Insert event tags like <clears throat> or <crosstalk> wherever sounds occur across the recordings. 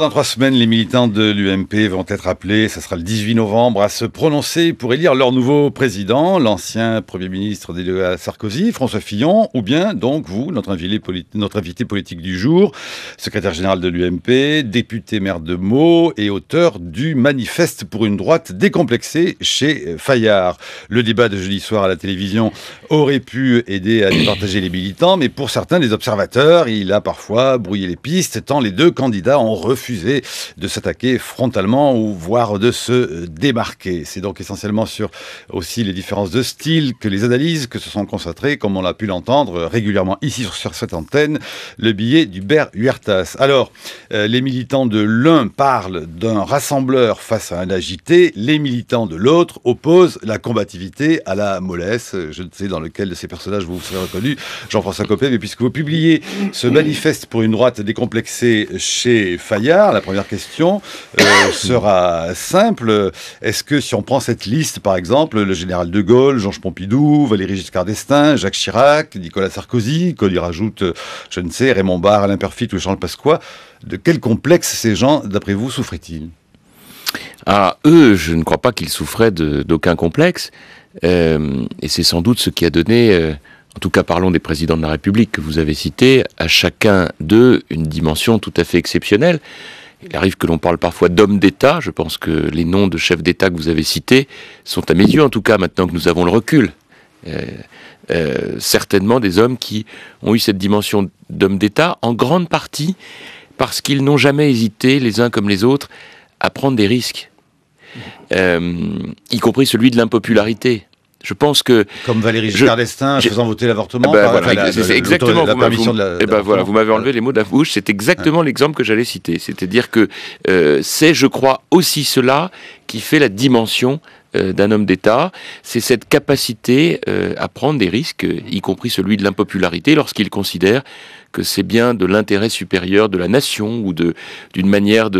dans trois semaines, les militants de l'UMP vont être appelés, Ça sera le 18 novembre, à se prononcer pour élire leur nouveau président, l'ancien Premier ministre délégué euh, Sarkozy, François Fillon, ou bien donc vous, notre invité, politique du jour, secrétaire général de l'UMP, député maire de Meaux et auteur du Manifeste pour une droite décomplexée chez euh, Fayard. Le débat de jeudi soir à la télévision aurait pu aider à départager les militants, mais pour certains, des observateurs, il a parfois brouillé les pistes, tant les deux candidats ont refusé de s'attaquer frontalement ou voire de se démarquer. C'est donc essentiellement sur aussi les différences de style que les analyses que se sont concentrées, comme on l'a pu l'entendre régulièrement ici sur, cette antenne, le billet d'Hubert Huertas. Alors, euh, les militants de l'un parlent d'un rassembleur face à un agité, les militants de l'autre opposent la combativité à la mollesse, euh, je ne sais dans lequel de ces personnages vous vous serez reconnu, Jean-François Copé, mais puisque vous publiez ce manifeste pour une droite décomplexée chez Fayard, la première question euh, <coughs> sera simple. Est-ce que si on prend cette liste, par exemple, le général de Gaulle, Georges Pompidou, Valéry Giscard d'Estaing, Jacques Chirac, Nicolas Sarkozy, qu'on y rajoute, euh, je ne sais, Raymond Barre, Alain Perfit ou Charles Pasqua, de quel complexe ces gens, d'après vous, souffraient-ils ah, eux, je ne crois pas qu'ils souffraient d'aucun complexe. Euh, et c'est sans doute ce qui a donné en tout cas parlons des présidents de la République que vous avez cités, à chacun d'eux une dimension tout à fait exceptionnelle. Il arrive que l'on parle parfois d'hommes d'État. Je pense que les noms de chefs d'État que vous avez cités sont à mes yeux, en tout cas maintenant que nous avons le recul, euh, euh, certainement des hommes qui ont eu cette dimension d'hommes d'État en grande partie parce qu'ils n'ont jamais hésité, les uns comme les autres, à prendre des risques, euh, y compris celui de l'impopularité. Je pense que comme Valérie Giscard d'Estaing faisant voter l'avortement, eh ben, c'est exactement vous, de la, et eh ben, voilà, vous m'avez enlevé les mots de la bouche. C'est exactement l'exemple que j'allais citer. C'est-à-dire que euh, c'est, je crois, aussi cela qui fait la dimension euh, d'un homme d'État, c'est cette capacité euh, à prendre des risques, y compris celui de l'impopularité, lorsqu'il considère que c'est bien de l'intérêt supérieur de la nation ou d'une manière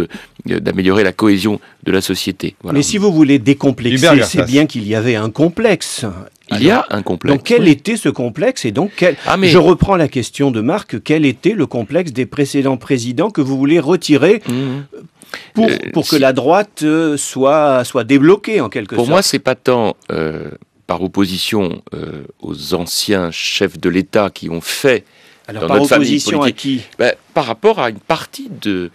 euh, d'améliorer la cohésion de la société. Mais si vous voulez décomplexer, c'est bien qu'il y avait un complexe. Il y a un complexe. Donc quel était ce complexe et donc quel... Ah, je reprends la question de Marc, quel était le complexe des précédents présidents que vous voulez retirer mmh. Euh, pour, que la droite euh, soit, soit débloquée en quelque sorte Pour moi, c'est pas tant euh, par opposition aux anciens chefs de l'État qui ont fait alors, par opposition famille à qui ben, Par rapport à une partie de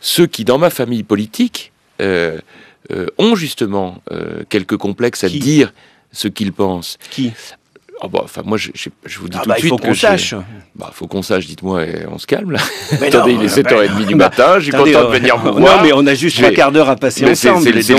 ceux qui, dans ma famille politique, ont justement quelques complexes à dire ce qu'ils pensent. Qui ah bah, enfin, moi, je, vous dis ah tout bah, de suite. Il faut qu'on sache. Bah, faut qu'on sache, dites-moi, et on se calme, <laughs> Attendez, il est 7h30 euh, bah, du matin, je suis content de venir euh, vous voir. Non, mais on a juste un quarts d'heure à passer mais ensemble. C'est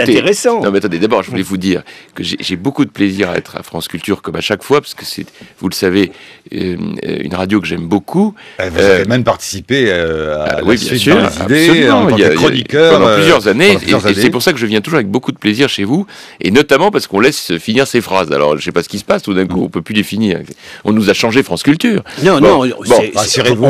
intéressant. Non, attendez, d'abord, je voulais vous dire que j'ai beaucoup de plaisir à être à France Culture, comme à chaque fois, parce que c'est, vous le savez, euh, une radio que j'aime beaucoup. Eh, vous avez même participé à ah la oui, bien sûr, Pendant plusieurs années, et c'est pour ça que je viens toujours avec beaucoup de plaisir chez vous, et notamment parce qu'on laisse finir ses phrases. Alors, je ne sais pas ce qui se passe tout d'un coup. On peut plus les finir. On nous a changé France Culture. Non, non,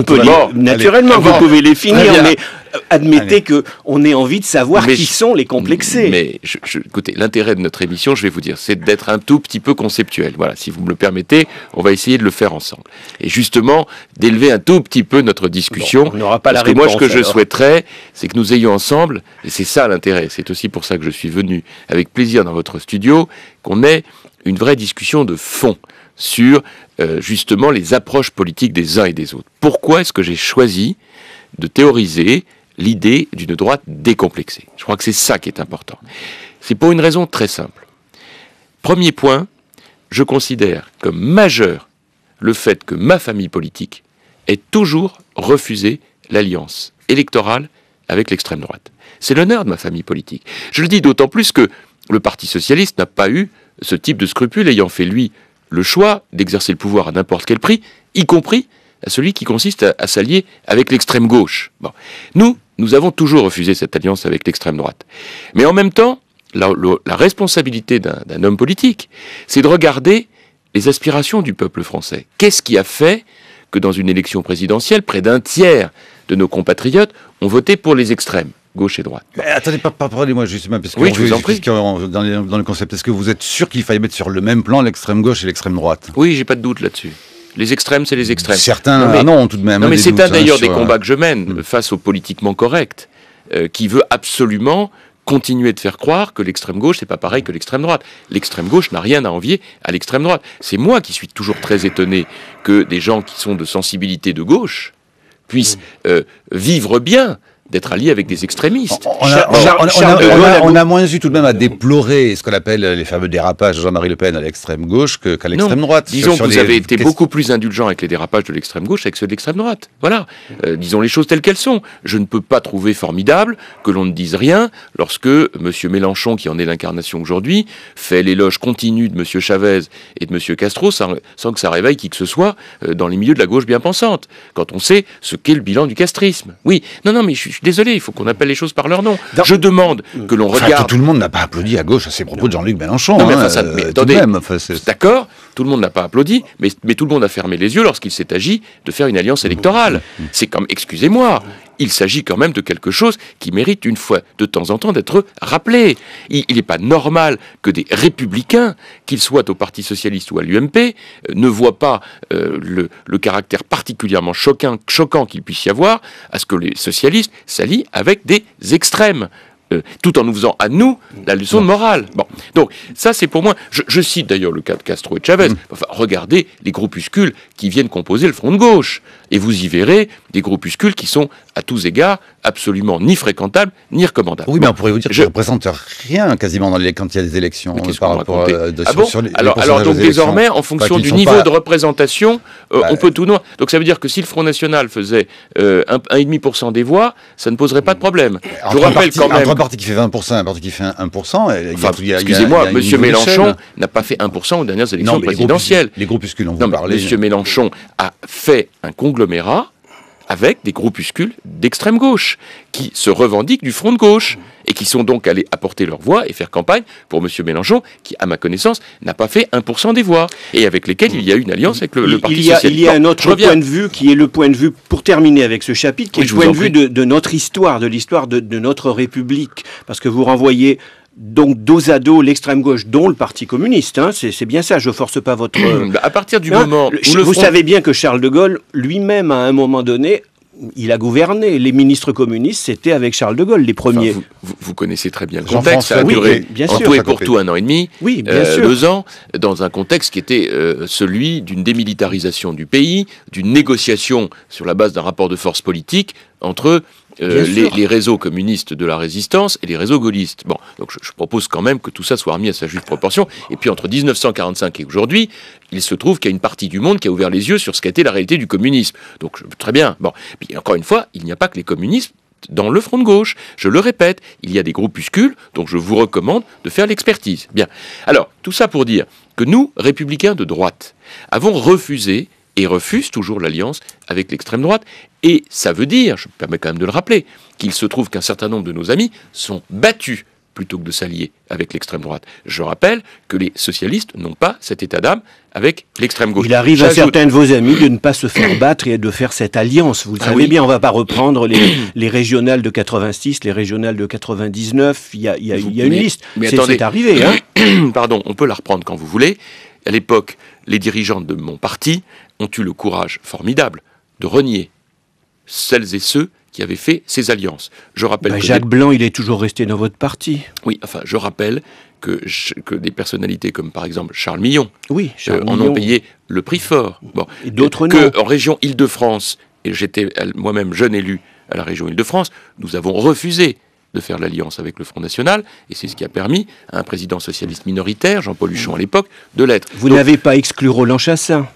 peut naturellement, vous pouvez les finir, mais euh, admettez qu'on que on ait envie de savoir qui sont les complexés. Mais je, écoutez, l'intérêt de notre émission, je vais vous dire, c'est d'être un tout petit peu conceptuel. Voilà, si vous me le permettez, on va essayer de le faire ensemble. Et justement, d'élever un tout petit peu notre discussion. on n'aura pas la réponse. moi, ce que je souhaiterais, c'est que nous ayons ensemble, et c'est ça l'intérêt. C'est aussi pour ça que je suis venu avec plaisir dans votre studio, qu'on ait une vraie discussion de fond sur euh, justement les approches politiques des uns et des autres. Pourquoi est-ce que j'ai choisi de théoriser l'idée d'une droite décomplexée Je crois que c'est ça qui est important. C'est pour une raison très simple. Premier point, je considère comme majeur le fait que ma famille politique ait toujours refusé l'alliance électorale avec l'extrême droite. C'est l'honneur de ma famille politique. Je le dis d'autant plus que le Parti socialiste n'a pas eu ce type de scrupule ayant fait, lui, le choix d'exercer le pouvoir à n'importe quel prix, y compris à celui qui consiste à, s'allier avec l'extrême gauche. Bon. Nous, nous avons toujours refusé cette alliance avec l'extrême droite. Mais en même temps, la, la responsabilité d'un homme politique, c'est de regarder les aspirations du peuple français. Qu'est-ce qui a fait que dans une élection présidentielle, près d'un tiers de nos compatriotes ont voté pour les extrêmes gauche et droite. Mais attendez, pas, pardonnez-moi justement, parce que je vous en prie. Dans, dans, le concept, est-ce que vous êtes sûr qu'il fallait mettre sur le même plan l'extrême gauche et l'extrême droite Oui, j'ai pas de doute là-dessus. Les extrêmes, c'est les extrêmes. Certains, mais, non tout de même. Non, hein, mais c'est un hein, d'ailleurs des euh, combats que je mène hmm. face au politiquement correct, euh, qui veut absolument continuer de faire croire que l'extrême gauche, c'est pas pareil que l'extrême droite. L'extrême gauche n'a rien à envier à l'extrême droite. C'est moi qui suis toujours très étonné que des gens qui sont de sensibilité de gauche puissent mm. euh, vivre bien d'être allié avec des extrémistes. On a, moins eu tout de même à déplorer ce qu'on appelle les fameux dérapages de Jean-Marie Le Pen à l'extrême gauche qu'à l'extrême droite. Disons que vous avez été beaucoup plus indulgent avec les dérapages de l'extrême gauche avec ceux de l'extrême droite. Voilà. Euh, disons les choses telles qu'elles sont. Je ne peux pas trouver formidable que l'on ne dise rien lorsque M. Mélenchon, qui en est l'incarnation aujourd'hui, fait l'éloge continue de M. Chavez et de M. Castro sans, que ça réveille qui que ce soit euh, dans les milieux de la gauche bien pensante. Quand on sait ce qu'est le bilan du castrisme. Oui. Non, non, mais je désolé, il faut qu'on appelle les choses par leur nom. Je demande que l'on regarde. Tout, le monde n'a pas applaudi à gauche à ces propos de Jean-Luc Mélenchon. d'accord, tout le monde n'a pas applaudi, mais, mais tout le monde a fermé les yeux lorsqu'il s'est agi de faire une alliance électorale. Mmh, mmh, mmh. C'est comme, excusez-moi, il s'agit quand même de quelque chose qui mérite une fois de temps en temps d'être rappelé. Il n'est pas normal que des républicains, qu'ils soient au Parti socialiste ou à l'UMP, euh, ne voient pas euh, le, caractère particulièrement choquant, qu'il puisse y avoir à ce que les socialistes s'allient avec des extrêmes. Euh, tout en nous faisant à nous la leçon de morale. Bon, donc ça c'est pour moi. Je, cite d'ailleurs le cas de Castro et Chavez. Mmh. regardez les groupuscules qui viennent composer le front de gauche et vous y verrez des groupuscules qui sont à tous égards absolument ni fréquentables ni recommandables. Oui, mais on pourrait vous dire que je... ne représente rien quasiment dans les... quand il y a des élections par rapport ah Alors, donc désormais, en fonction du niveau de représentation, euh, bah, on peut tout noir. Donc ça veut dire que si le Front National faisait 1,5% euh, des voix, ça ne poserait pas de problème. Je rappelle quand même. Entre un parti qui fait 20%, un parti qui fait 1%, enfin, excusez-moi, M. Mélenchon n'a pas fait 1% aux dernières élections présidentielles. Les groupuscules, on vous parlait. M. Mélenchon a fait un conglomérat avec des groupuscules d'extrême gauche qui se revendiquent du front de gauche et qui sont donc allés apporter leur voix et faire campagne pour M. Mélenchon, qui, à ma connaissance, n'a pas fait 1% des voix et avec lesquels il y a une alliance avec le, Parti il y Il y a un autre point de vue qui est le point de vue, pour terminer avec ce chapitre, qui est le point de vue de, notre histoire, de l'histoire de, de notre République. Parce que vous renvoyez donc dos à dos l'extrême gauche, dont le Parti communiste. Hein, c'est bien ça. Je ne force pas votre. <clears throat> Bah, à partir du hein, moment, vous savez bien que Charles de Gaulle lui-même, à un moment donné, il a gouverné. Les ministres communistes, c'était avec Charles de Gaulle les premiers. vous, connaissez très bien le contexte. Ça a duré bien tout et pour tout un an et demi, oui, euh, deux ans, dans un contexte qui était euh, celui d'une démilitarisation du pays, d'une négociation sur la base d'un rapport de force politique entre euh, les, réseaux communistes de la résistance et les réseaux gaullistes. Bon, donc je, propose quand même que tout ça soit remis à sa juste proportion. Et puis entre 1945 et aujourd'hui, il se trouve qu'il y a une partie du monde qui a ouvert les yeux sur ce qu'était la réalité du communisme. Donc très bien. Bon, puis encore une fois, il n'y a pas que les communistes dans le front de gauche. Je le répète, il y a des groupuscules, donc je vous recommande de faire l'expertise. Bien. Alors, tout ça pour dire que nous, républicains de droite, avons refusé et refusent toujours l'alliance avec l'extrême droite et ça veut dire, je me permets quand même de le rappeler, qu'il se trouve qu'un certain nombre de nos amis sont battus plutôt que de s'allier avec l'extrême droite. Je rappelle que les socialistes n'ont pas cet état d'âme avec l'extrême gauche. Il arrive à certains de vos amis de ne pas se faire battre et de faire cette alliance. Vous le ah savez bien, on ne va pas reprendre les, régionales de 86, les régionales de 99. Il y a, il y mais, liste. C'est arrivé. Hein. <coughs> Pardon, on peut la reprendre quand vous voulez. À l'époque, les dirigeants de mon parti ont eu le courage formidable de renier celles et ceux qui avaient fait ces alliances. Je rappelle bah, Jacques Blanc, il est toujours resté dans votre parti. Oui, enfin, je rappelle que, que des personnalités comme par exemple Charles Millon, oui, euh, en ont payé le prix fort. Bon, d'autres Que en région Île-de-France, et j'étais moi-même jeune élu à la région Île-de-France, nous avons refusé de faire l'alliance avec le Front National, et c'est ce qui a permis à un président socialiste minoritaire, Jean-Paul mm. Huchon à l'époque, de l'être. Vous n'avez pas exclu Roland Chassin.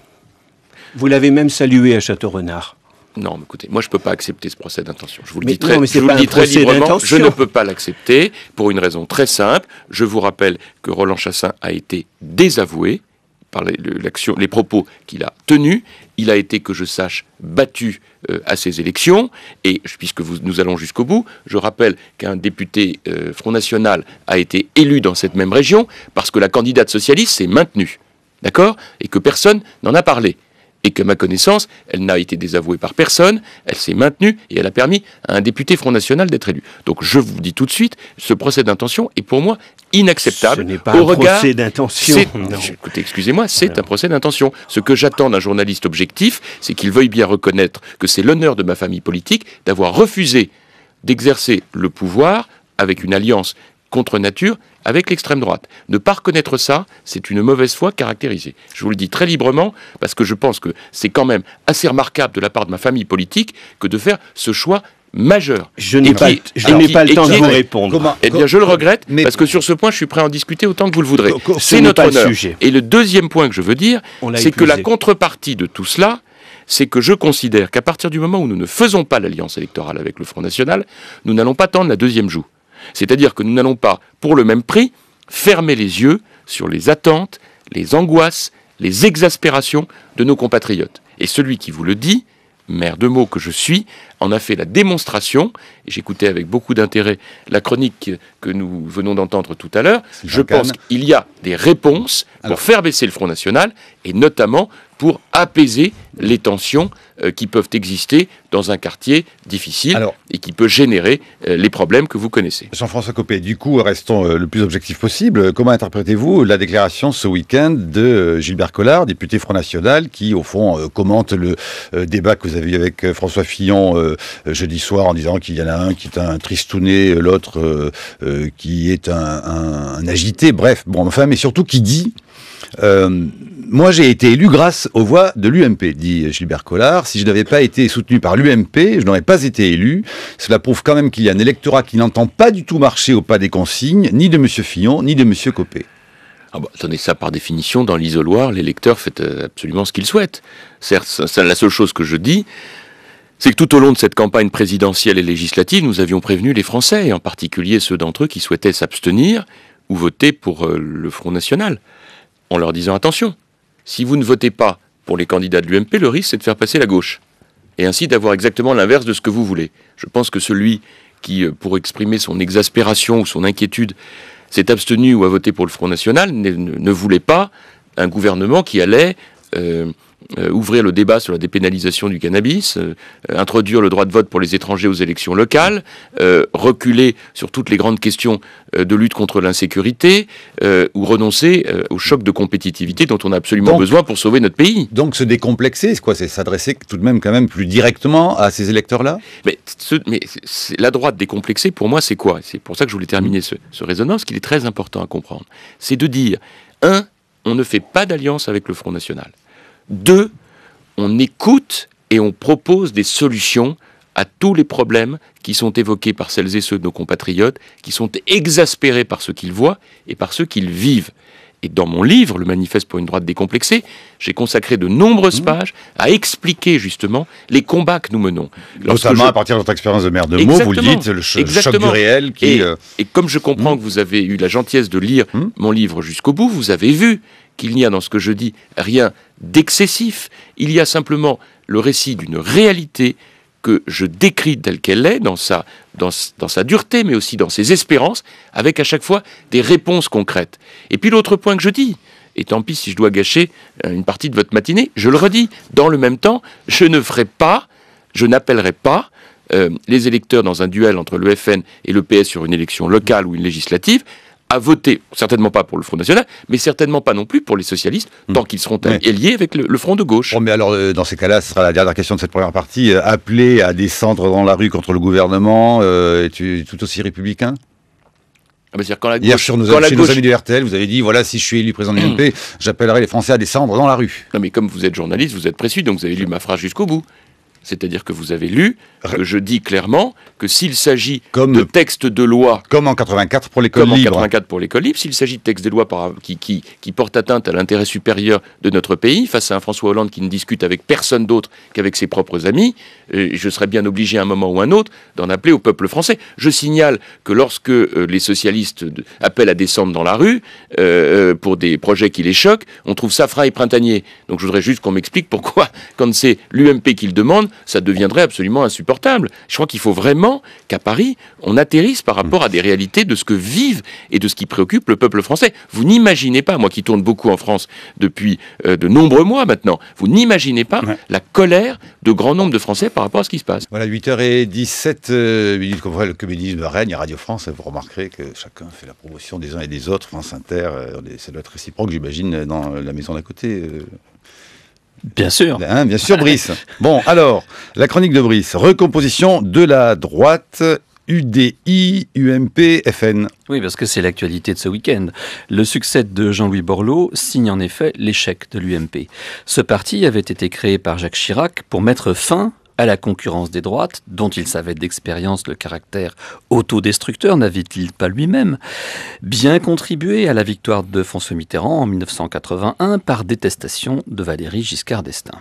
Vous l'avez même salué à Château-Renard. Non, mais écoutez, moi je ne peux pas accepter ce procès d'intention. Je vous le dis très, je librement, je ne peux pas l'accepter pour une raison très simple. Je vous rappelle que Roland Chassin a été désavoué par l'action, les propos qu'il a tenus. Il a été, que je sache, battu euh, à ces élections. Et puisque nous allons jusqu'au bout, je rappelle qu'un député euh, Front National a été élu dans cette même région parce que la candidate socialiste s'est maintenue. D'accord Et que personne n'en a parlé et que ma connaissance, elle n'a été désavouée par personne, elle s'est maintenue et elle a permis à un député Front National d'être élu. Donc je vous dis tout de suite, ce procès d'intention est pour moi inacceptable. Ce n'est pas un procès d'intention. <laughs> Écoutez, excusez-moi, c'est un procès d'intention. Ce que j'attends d'un journaliste objectif, c'est qu'il veuille bien reconnaître que c'est l'honneur de ma famille politique d'avoir refusé d'exercer le pouvoir avec une alliance contre nature avec l'extrême droite. Ne pas reconnaître ça, c'est une mauvaise foi caractérisée. Je vous le dis très librement, parce que je pense que c'est quand même assez remarquable de la part de ma famille politique que de faire ce choix majeur. Je n'ai pas, pas le temps de vous répondre. eh bien, je le regrette, mais, parce que sur ce point, je suis prêt à en discuter autant que vous le voudrez. C'est notre honneur. sujet. Et le deuxième point que je veux dire, c'est que la contrepartie de tout cela, c'est que je considère qu'à partir du moment où nous ne faisons pas l'alliance électorale avec le Front National, nous n'allons pas tendre la deuxième joue. C'est-à-dire que nous n'allons pas, pour le même prix, fermer les yeux sur les attentes, les angoisses, les exaspérations de nos compatriotes. Et celui qui vous le dit, maire de mots que je suis, en a fait la démonstration. J'écoutais avec beaucoup d'intérêt la chronique que nous venons d'entendre tout à l'heure. Je pense qu'il y a des réponses pour faire baisser le Front National et notamment pour apaiser les tensions euh, qui peuvent exister dans un quartier difficile et qui peut générer euh, les problèmes que vous connaissez. Jean-François Copé, du coup, restons euh, le plus objectif possible. Comment interprétez-vous la déclaration ce week-end de Gilbert Collard, député Front National, qui, au fond, commente le débat que vous avez eu avec François Fillon euh, jeudi soir en disant qu'il y en a un qui est un tristouné, l'autre euh, euh, qui est un, agité, bref, bon, enfin, mais surtout qui dit moi, j'ai été élu grâce aux voix de l'UMP, dit Gilbert Collard. Si je n'avais pas été soutenu par l'UMP, je n'aurais pas été élu. Cela prouve quand même qu'il y a un électorat qui n'entend pas du tout marcher au pas des consignes, ni de M. Fillon, ni de M. Copé. Ah bah, attendez, ça par définition, dans l'isoloir, l'électeur fait absolument ce qu'il souhaite. Certes, c'est la seule chose que je dis, c'est que tout au long de cette campagne présidentielle et législative, nous avions prévenu les Français, et en particulier ceux d'entre eux qui souhaitaient s'abstenir ou voter pour euh, le Front National, en leur disant attention, si vous ne votez pas pour les candidats de l'UMP, le risque c'est de faire passer la gauche, et ainsi d'avoir exactement l'inverse de ce que vous voulez. Je pense que celui qui, euh, pour exprimer son exaspération ou son inquiétude, s'est abstenu ou a voté pour le Front National, ne, voulait pas un gouvernement qui allait... Euh, euh, ouvrir le débat sur la dépénalisation du cannabis, euh, introduire le droit de vote pour les étrangers aux élections locales, euh, reculer sur toutes les grandes questions de lutte contre l'insécurité ou renoncer au choc de compétitivité dont on a absolument besoin pour sauver notre pays. Donc se décomplexer, c'est quoi C'est s'adresser tout de même quand même plus directement à ces électeurs-là Mais, la droite décomplexée, pour moi, c'est quoi C'est pour ça que je voulais terminer ce, ce qu'il est très important à comprendre. C'est de dire, un, on ne fait pas d'alliance avec le Front National. Deux, on écoute et on propose des solutions à tous les problèmes qui sont évoqués par celles et ceux de nos compatriotes qui sont exaspérés par ce qu'ils voient et par ce qu'ils vivent. Et dans mon livre, Le Manifeste pour une droite décomplexée, j'ai consacré de nombreuses mmh. pages à expliquer justement les combats que nous menons. Lorsque Notamment à partir de votre expérience de maire de Meaux, vous le dites, le choc du réel qui... Et, euh, comme je comprends mmh. que vous avez eu la gentillesse de lire mmh. mon livre jusqu'au bout, vous avez vu qu'il n'y a dans ce que je dis rien d'excessif, il y a simplement le récit d'une réalité que je décris telle qu'elle est, dans sa, dans sa dureté, mais aussi dans ses espérances, avec à chaque fois des réponses concrètes. Et puis l'autre point que je dis, et tant pis si je dois gâcher euh, une partie de votre matinée, je le redis, dans le même temps, je ne ferai pas, je n'appellerai pas euh, les électeurs dans un duel entre le FN et le PS sur une élection locale ou une législative, à voter, certainement pas pour le Front National, mais certainement pas non plus pour les socialistes, hmm. tant qu'ils seront liés alliés avec le, Front de gauche. mais alors, euh, dans ces cas-là, ce sera la dernière question de cette première partie. Euh, appeler à descendre dans la rue contre le gouvernement, euh, tu tout aussi républicain ah bah, Hier, chez nos amis du RTL, vous avez dit voilà, si je suis élu président de l'UMP, <clears throat> j'appellerai les Français à descendre dans la rue. Non, mais comme vous êtes journaliste, vous êtes précis, donc vous avez lu ma phrase jusqu'au bout. C'est-à-dire que vous avez lu, que je dis clairement que s'il s'agit de textes de loi... Comme en 84 pour l'école Comme en 84 pour l'école libre, s'il s'agit de textes de loi qui, qui, portent atteinte à l'intérêt supérieur de notre pays, face à un François Hollande qui ne discute avec personne d'autre qu'avec ses propres amis, euh, je serais bien obligé à un moment ou un autre d'en appeler au peuple français. Je signale que lorsque euh, les socialistes appellent à descendre dans la rue euh, pour des projets qui les choquent, on trouve ça frais et printanier. Donc je voudrais juste qu'on m'explique pourquoi, <laughs> quand c'est l'UMP qui le demande, ça deviendrait absolument insupportable. Je crois qu'il faut vraiment qu'à Paris, on atterrisse par rapport à des réalités de ce que vivent et de ce qui préoccupe le peuple français. Vous n'imaginez pas, moi qui tourne beaucoup en France depuis euh, de nombreux mois maintenant, vous n'imaginez pas la colère de grand nombre de Français par rapport à ce qui se passe. Voilà, 8h17, euh, le communisme règne à Radio France, vous remarquerez que chacun fait la promotion des uns et des autres, France Inter, ça doit être réciproque, j'imagine, dans la maison d'à côté. Euh. Bien sûr. Hein, bien sûr, <laughs> Brice. bon, alors, la chronique de Brice. Recomposition de la droite UDI, UMP, FN. Oui, parce que c'est l'actualité de ce week-end. Le succès de Jean-Louis Borloo signe en effet l'échec de l'UMP. Ce parti avait été créé par Jacques Chirac pour mettre fin à la concurrence des droites, dont il savait d'expérience le caractère autodestructeur, n'avait-il pas lui-même bien contribué à la victoire de François Mitterrand en 1981 par détestation de Valérie Giscard d'Estaing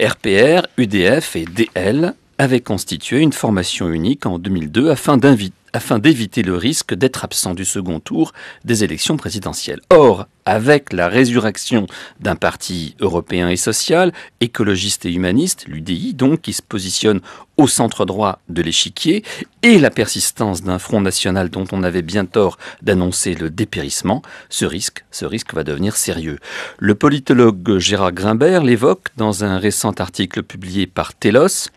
RPR, UDF et DL avaient constitué une formation unique en 2002 afin d'inviter afin d'éviter le risque d'être absent du second tour des élections présidentielles. Or, avec la résurrection d'un parti européen et social, écologiste et humaniste, l'UDI donc, qui se positionne au centre droit de l'échiquier, et la persistance d'un front national dont on avait bien tort d'annoncer le dépérissement, ce risque, ce risque va devenir sérieux. Le politologue Gérard Grimbert l'évoque dans un récent article publié par Telos.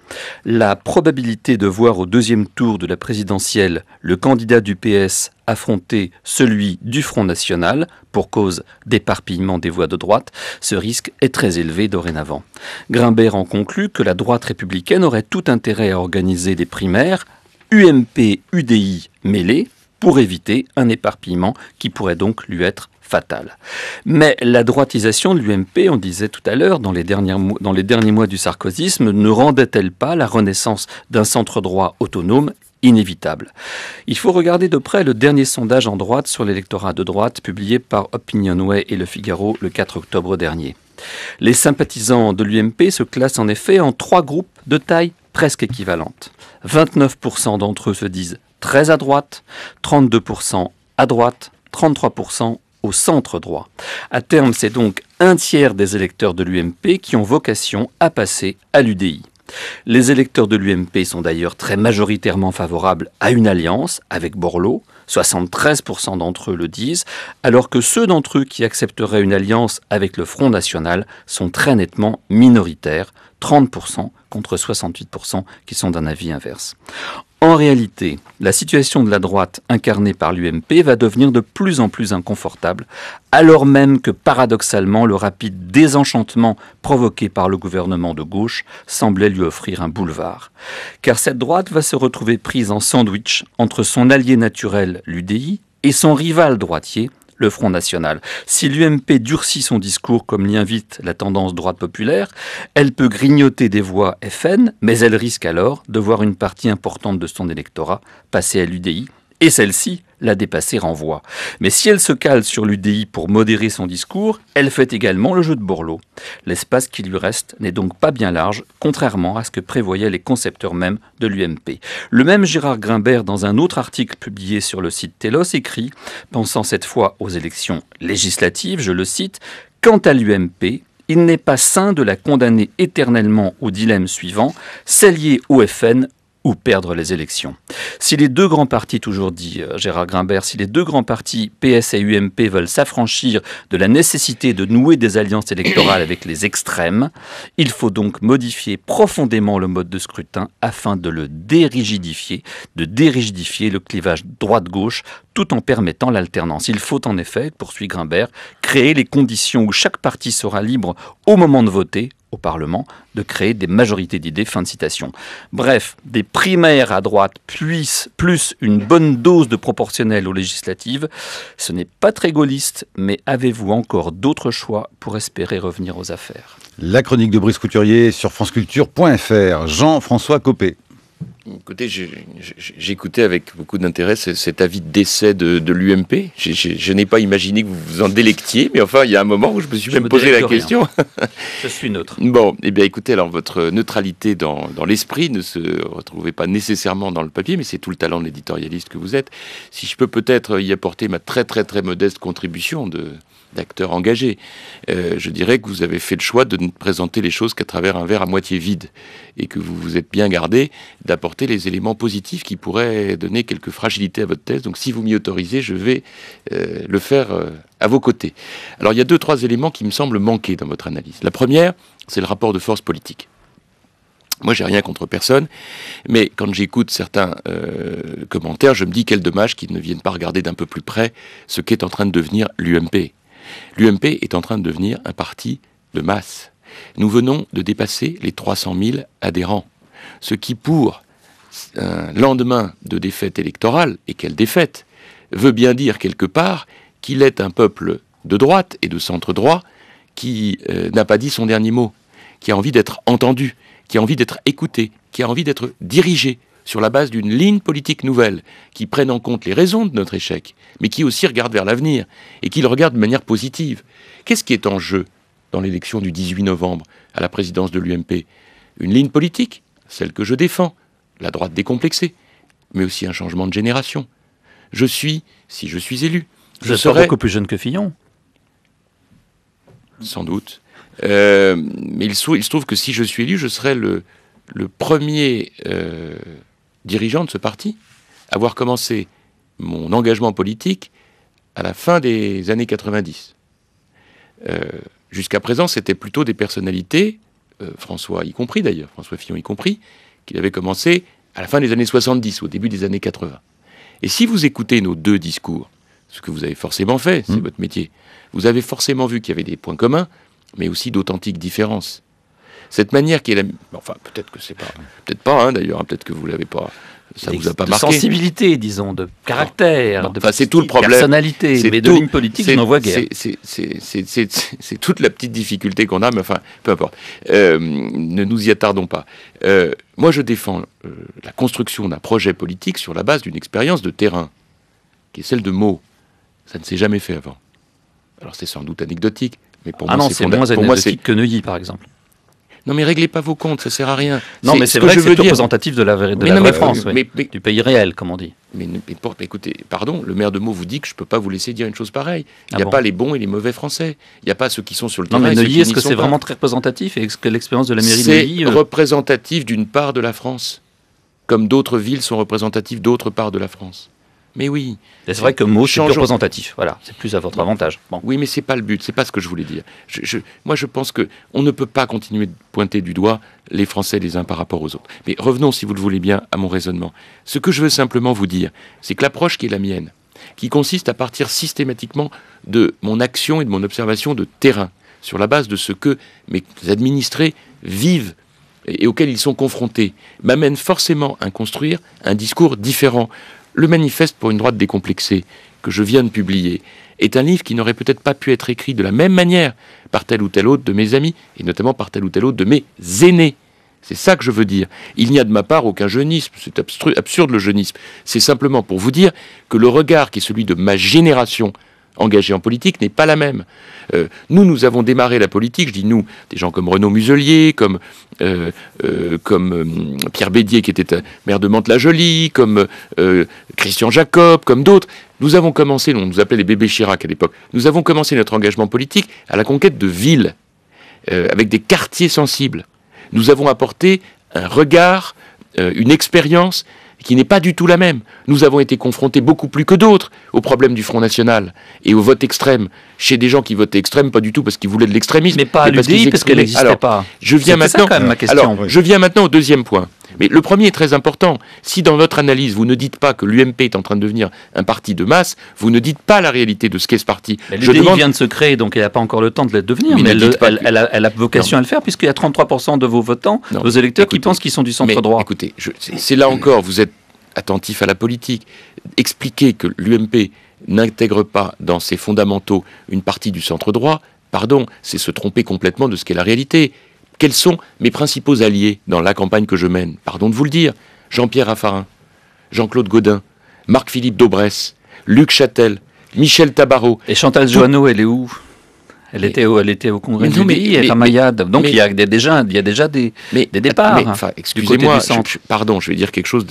La probabilité de voir au deuxième tour de la présidentielle le candidat du PS affrontait celui du Front National pour cause d'éparpillement des voix de droite, ce risque est très élevé dorénavant. Grimbert en conclut que la droite républicaine aurait tout intérêt à organiser des primaires UMP-UDI mêlées pour éviter un éparpillement qui pourrait donc lui être fatal. Mais la droitisation de l'UMP, on disait tout à l'heure, dans, dans, les derniers mois du sarkozysme, ne rendait-elle pas la renaissance d'un centre droit autonome inévitable. Il faut regarder de près le dernier sondage en droite sur l'électorat de droite publié par Opinionway et Le Figaro le 4 octobre dernier. Les sympathisants de l'UMP se classent en effet en trois groupes de taille presque équivalente. 29% d'entre eux se disent très à droite, 32% à droite, 33% au centre droit. À terme, c'est donc un tiers des électeurs de l'UMP qui ont vocation à passer à l'UDI. Les électeurs de l'UMP sont d'ailleurs très majoritairement favorables à une alliance avec Borloo, 73% d'entre eux le disent, alors que ceux d'entre eux qui accepteraient une alliance avec le Front National sont très nettement minoritaires, 30% contre 68% qui sont d'un avis inverse. En réalité, la situation de la droite incarnée par l'UMP va devenir de plus en plus inconfortable, alors même que paradoxalement le rapide désenchantement provoqué par le gouvernement de gauche semblait lui offrir un boulevard. Car cette droite va se retrouver prise en sandwich entre son allié naturel, l'UDI, et son rival droitier, le Front National. Si l'UMP durcit son discours comme l'y invite la tendance droite populaire, elle peut grignoter des voix FN, mais elle risque alors de voir une partie importante de son électorat passer à l'UDI et celle-ci la dépasser en Mais si elle se cale sur l'UDI pour modérer son discours, elle fait également le jeu de Borloo. L'espace qui lui reste n'est donc pas bien large, contrairement à ce que prévoyaient les concepteurs mêmes de l'UMP. Le même Gérard Grimbert, dans un autre article publié sur le site Telos, écrit, pensant cette fois aux élections législatives, je le cite, Quant à l'UMP, il n'est pas sain de la condamner éternellement au dilemme suivant, s'allier au FN ou perdre les élections. Si les deux grands partis, toujours dit euh, Gérard Grimbert, si les deux grands partis PS et UMP veulent s'affranchir de la nécessité de nouer des alliances électorales avec les extrêmes, il faut donc modifier profondément le mode de scrutin afin de le dérigidifier, de dérigidifier le clivage droite-gauche tout en permettant l'alternance. Il faut en effet, poursuit Grimbert, créer les conditions où chaque parti sera libre au moment de voter, au Parlement de créer des majorités d'idées. Fin de citation. Bref, des primaires à droite plus, plus une bonne dose de proportionnelle aux législatives, ce n'est pas très gaulliste, mais avez-vous encore d'autres choix pour espérer revenir aux affaires La chronique de Brice Couturier sur franceculture.fr. Jean-François Copé. Écoutez, j'écoutais avec beaucoup d'intérêt cet avis de décès de, l'UMP. Je, n'ai pas imaginé que vous vous en délectiez, mais enfin, il y a un moment où je me suis même posé la question. je suis neutre. <laughs> Bon, eh bien, écoutez, alors votre neutralité dans, dans l'esprit ne se retrouvait pas nécessairement dans le papier, mais c'est tout le talent de l'éditorialiste que vous êtes. Si je peux peut-être y apporter ma très très très modeste contribution de, d'acteurs engagés. Euh, je dirais que vous avez fait le choix de ne présenter les choses qu'à travers un verre à moitié vide et que vous vous êtes bien gardé d'apporter les éléments positifs qui pourraient donner quelques fragilités à votre thèse. Donc si vous m'y autorisez, je vais euh, le faire euh, à vos côtés. Alors il y a deux, trois éléments qui me semblent manquer dans votre analyse. La première, c'est le rapport de force politique. Moi, j'ai rien contre personne, mais quand j'écoute certains commentaires, je me dis quel dommage qu'ils ne viennent pas regarder d'un peu plus près ce qu'est en train de devenir l'UMP. L'UMP est en train de devenir un parti de masse. Nous venons de dépasser les 300 000 adhérents, ce qui pour un lendemain de défaite électorale, et quelle défaite, veut bien dire quelque part qu'il est un peuple de droite et de centre-droit qui euh, n'a pas dit son dernier mot, qui a envie d'être entendu, qui a envie d'être écouté, qui a envie d'être dirigé, sur la base d'une ligne politique nouvelle, qui prenne en compte les raisons de notre échec, mais qui aussi regarde vers l'avenir, et qui le regarde de manière positive. Qu'est-ce qui est en jeu dans l'élection du 18 novembre à la présidence de l'UMP Une ligne politique, celle que je défends, la droite décomplexée, mais aussi un changement de génération. Je suis, si je suis élu, je, serai beaucoup plus jeune que Fillon. Sans doute. Euh, mais il, se trouve que si je suis élu, je serai le, premier euh, dirigeant de ce parti, avoir commencé mon engagement politique à la fin des années 90. Euh, jusqu'à présent, c'était plutôt des personnalités, euh, François y compris d'ailleurs, François Fillon y compris, qu'il avait commencé à la fin des années 70, au début des années 80. Et si vous écoutez nos deux discours, ce que vous avez forcément fait, c'est hmm. votre métier, vous avez forcément vu qu'il y avait des points communs, mais aussi d'authentiques différences. Cette manière qui est la... Enfin, peut-être que c'est pas... Peut-être pas, hein, d'ailleurs, hein, peut-être que vous l'avez pas... Ça vous a pas de sensibilité, disons, de caractère, de c'est tout le problème. personnalité, mais de ligne politique, je n'en vois guère. C'est toute la petite difficulté qu'on a, mais enfin, peu importe. Euh, ne nous y attardons pas. Euh, moi, je défends euh, la construction d'un projet politique sur la base d'une expérience de terrain, qui est celle de mots. Ça ne s'est jamais fait avant. Alors, c'est sans doute anecdotique, mais pour ah moi, c'est moins anecdotique que Neuilly, par exemple. Non, mais réglez pas vos comptes, ça sert à rien. Non, mais c'est vrai que, c'est représentatif de la, mais France, du pays réel, comme on dit. Mais, écoutez, pardon, le maire de Meaux vous dit que je ne peux pas vous laisser dire une chose pareille. Il n'y a ah pas les bons et les mauvais Français. Il n'y a pas ceux qui sont sur le terrain. Non, mais est-ce que c'est vraiment très représentatif et ce que l'expérience de la mairie de Neuilly. C'est représentatif d'une part de la France, comme d'autres villes sont représentatives d'autres parts de la France. Mais oui. C'est vrai que mot, c'est plus représentatif. Voilà, c'est plus à votre avantage. Bon. Oui, mais ce n'est pas le but, n'est pas ce que je voulais dire. moi, je pense qu'on ne peut pas continuer de pointer du doigt les Français les uns par rapport aux autres. Mais revenons, si vous le voulez bien, à mon raisonnement. Ce que je veux simplement vous dire, c'est que l'approche qui est la mienne, qui consiste à partir systématiquement de mon action et de mon observation de terrain, sur la base de ce que mes administrés vivent et auxquels ils sont confrontés, m'amène forcément à construire un discours différent. Le manifeste pour une droite décomplexée que je viens de publier est un livre qui n'aurait peut-être pas pu être écrit de la même manière par tel ou tel autre de mes amis, et notamment par tel ou tel autre de mes aînés. C'est ça que je veux dire. Il n'y a de ma part aucun jeunisme, c'est absurde le jeunisme. C'est simplement pour vous dire que le regard qui est celui de ma génération Engagé en politique n'est pas la même. Euh, nous, nous avons démarré la politique, je dis nous, des gens comme Renaud Muselier, comme, euh, euh, comme Pierre Bédier qui était maire de Mantes-la-Jolie, comme Christian Jacob, comme d'autres. Nous avons commencé, on nous appelait les bébés Chirac à l'époque, nous avons commencé notre engagement politique à la conquête de villes, avec des quartiers sensibles. Nous avons apporté un regard, une expérience, qui n'est pas du tout la même. Nous avons été confrontés beaucoup plus que d'autres au problème du Front National et au vote extrême. Chez des gens qui votaient extrême, pas du tout parce qu'ils voulaient de l'extrémisme. Mais pas à l'UDI, parce qu'elle n'existait pas. Je viens, maintenant, je viens maintenant au deuxième point. Mais le premier est très important. Si dans votre analyse, vous ne dites pas que l'UMP est en train de devenir un parti de masse, vous ne dites pas la réalité de ce qu'est ce parti. Je demande... vient de se créer, donc elle n'a pas encore le temps de le devenir. Mais, elle, a, vocation à le faire, puisqu'il y a 33% de vos votants, vos électeurs, qui pensent qu'ils sont du centre-droit. Écoutez, c'est là encore, vous êtes attentif à la politique. Expliquer que l'UMP n'intègre pas dans ses fondamentaux une partie du centre-droit, pardon, c'est se tromper complètement de ce qu'est la réalité. Quels sont mes principaux alliés dans la campagne que je mène Pardon de vous le dire. Jean-Pierre Raffarin, Jean-Claude Gaudin, Marc-Philippe Daubresse, Luc Châtel, Michel Tabarot. Et Chantal Joanneau, elle est où elle était, au, elle était au Congrès du pays, elle à Mayade. Donc il, y a déjà, il a déjà des, départs. Hein, excusez-moi, pardon, je vais dire quelque chose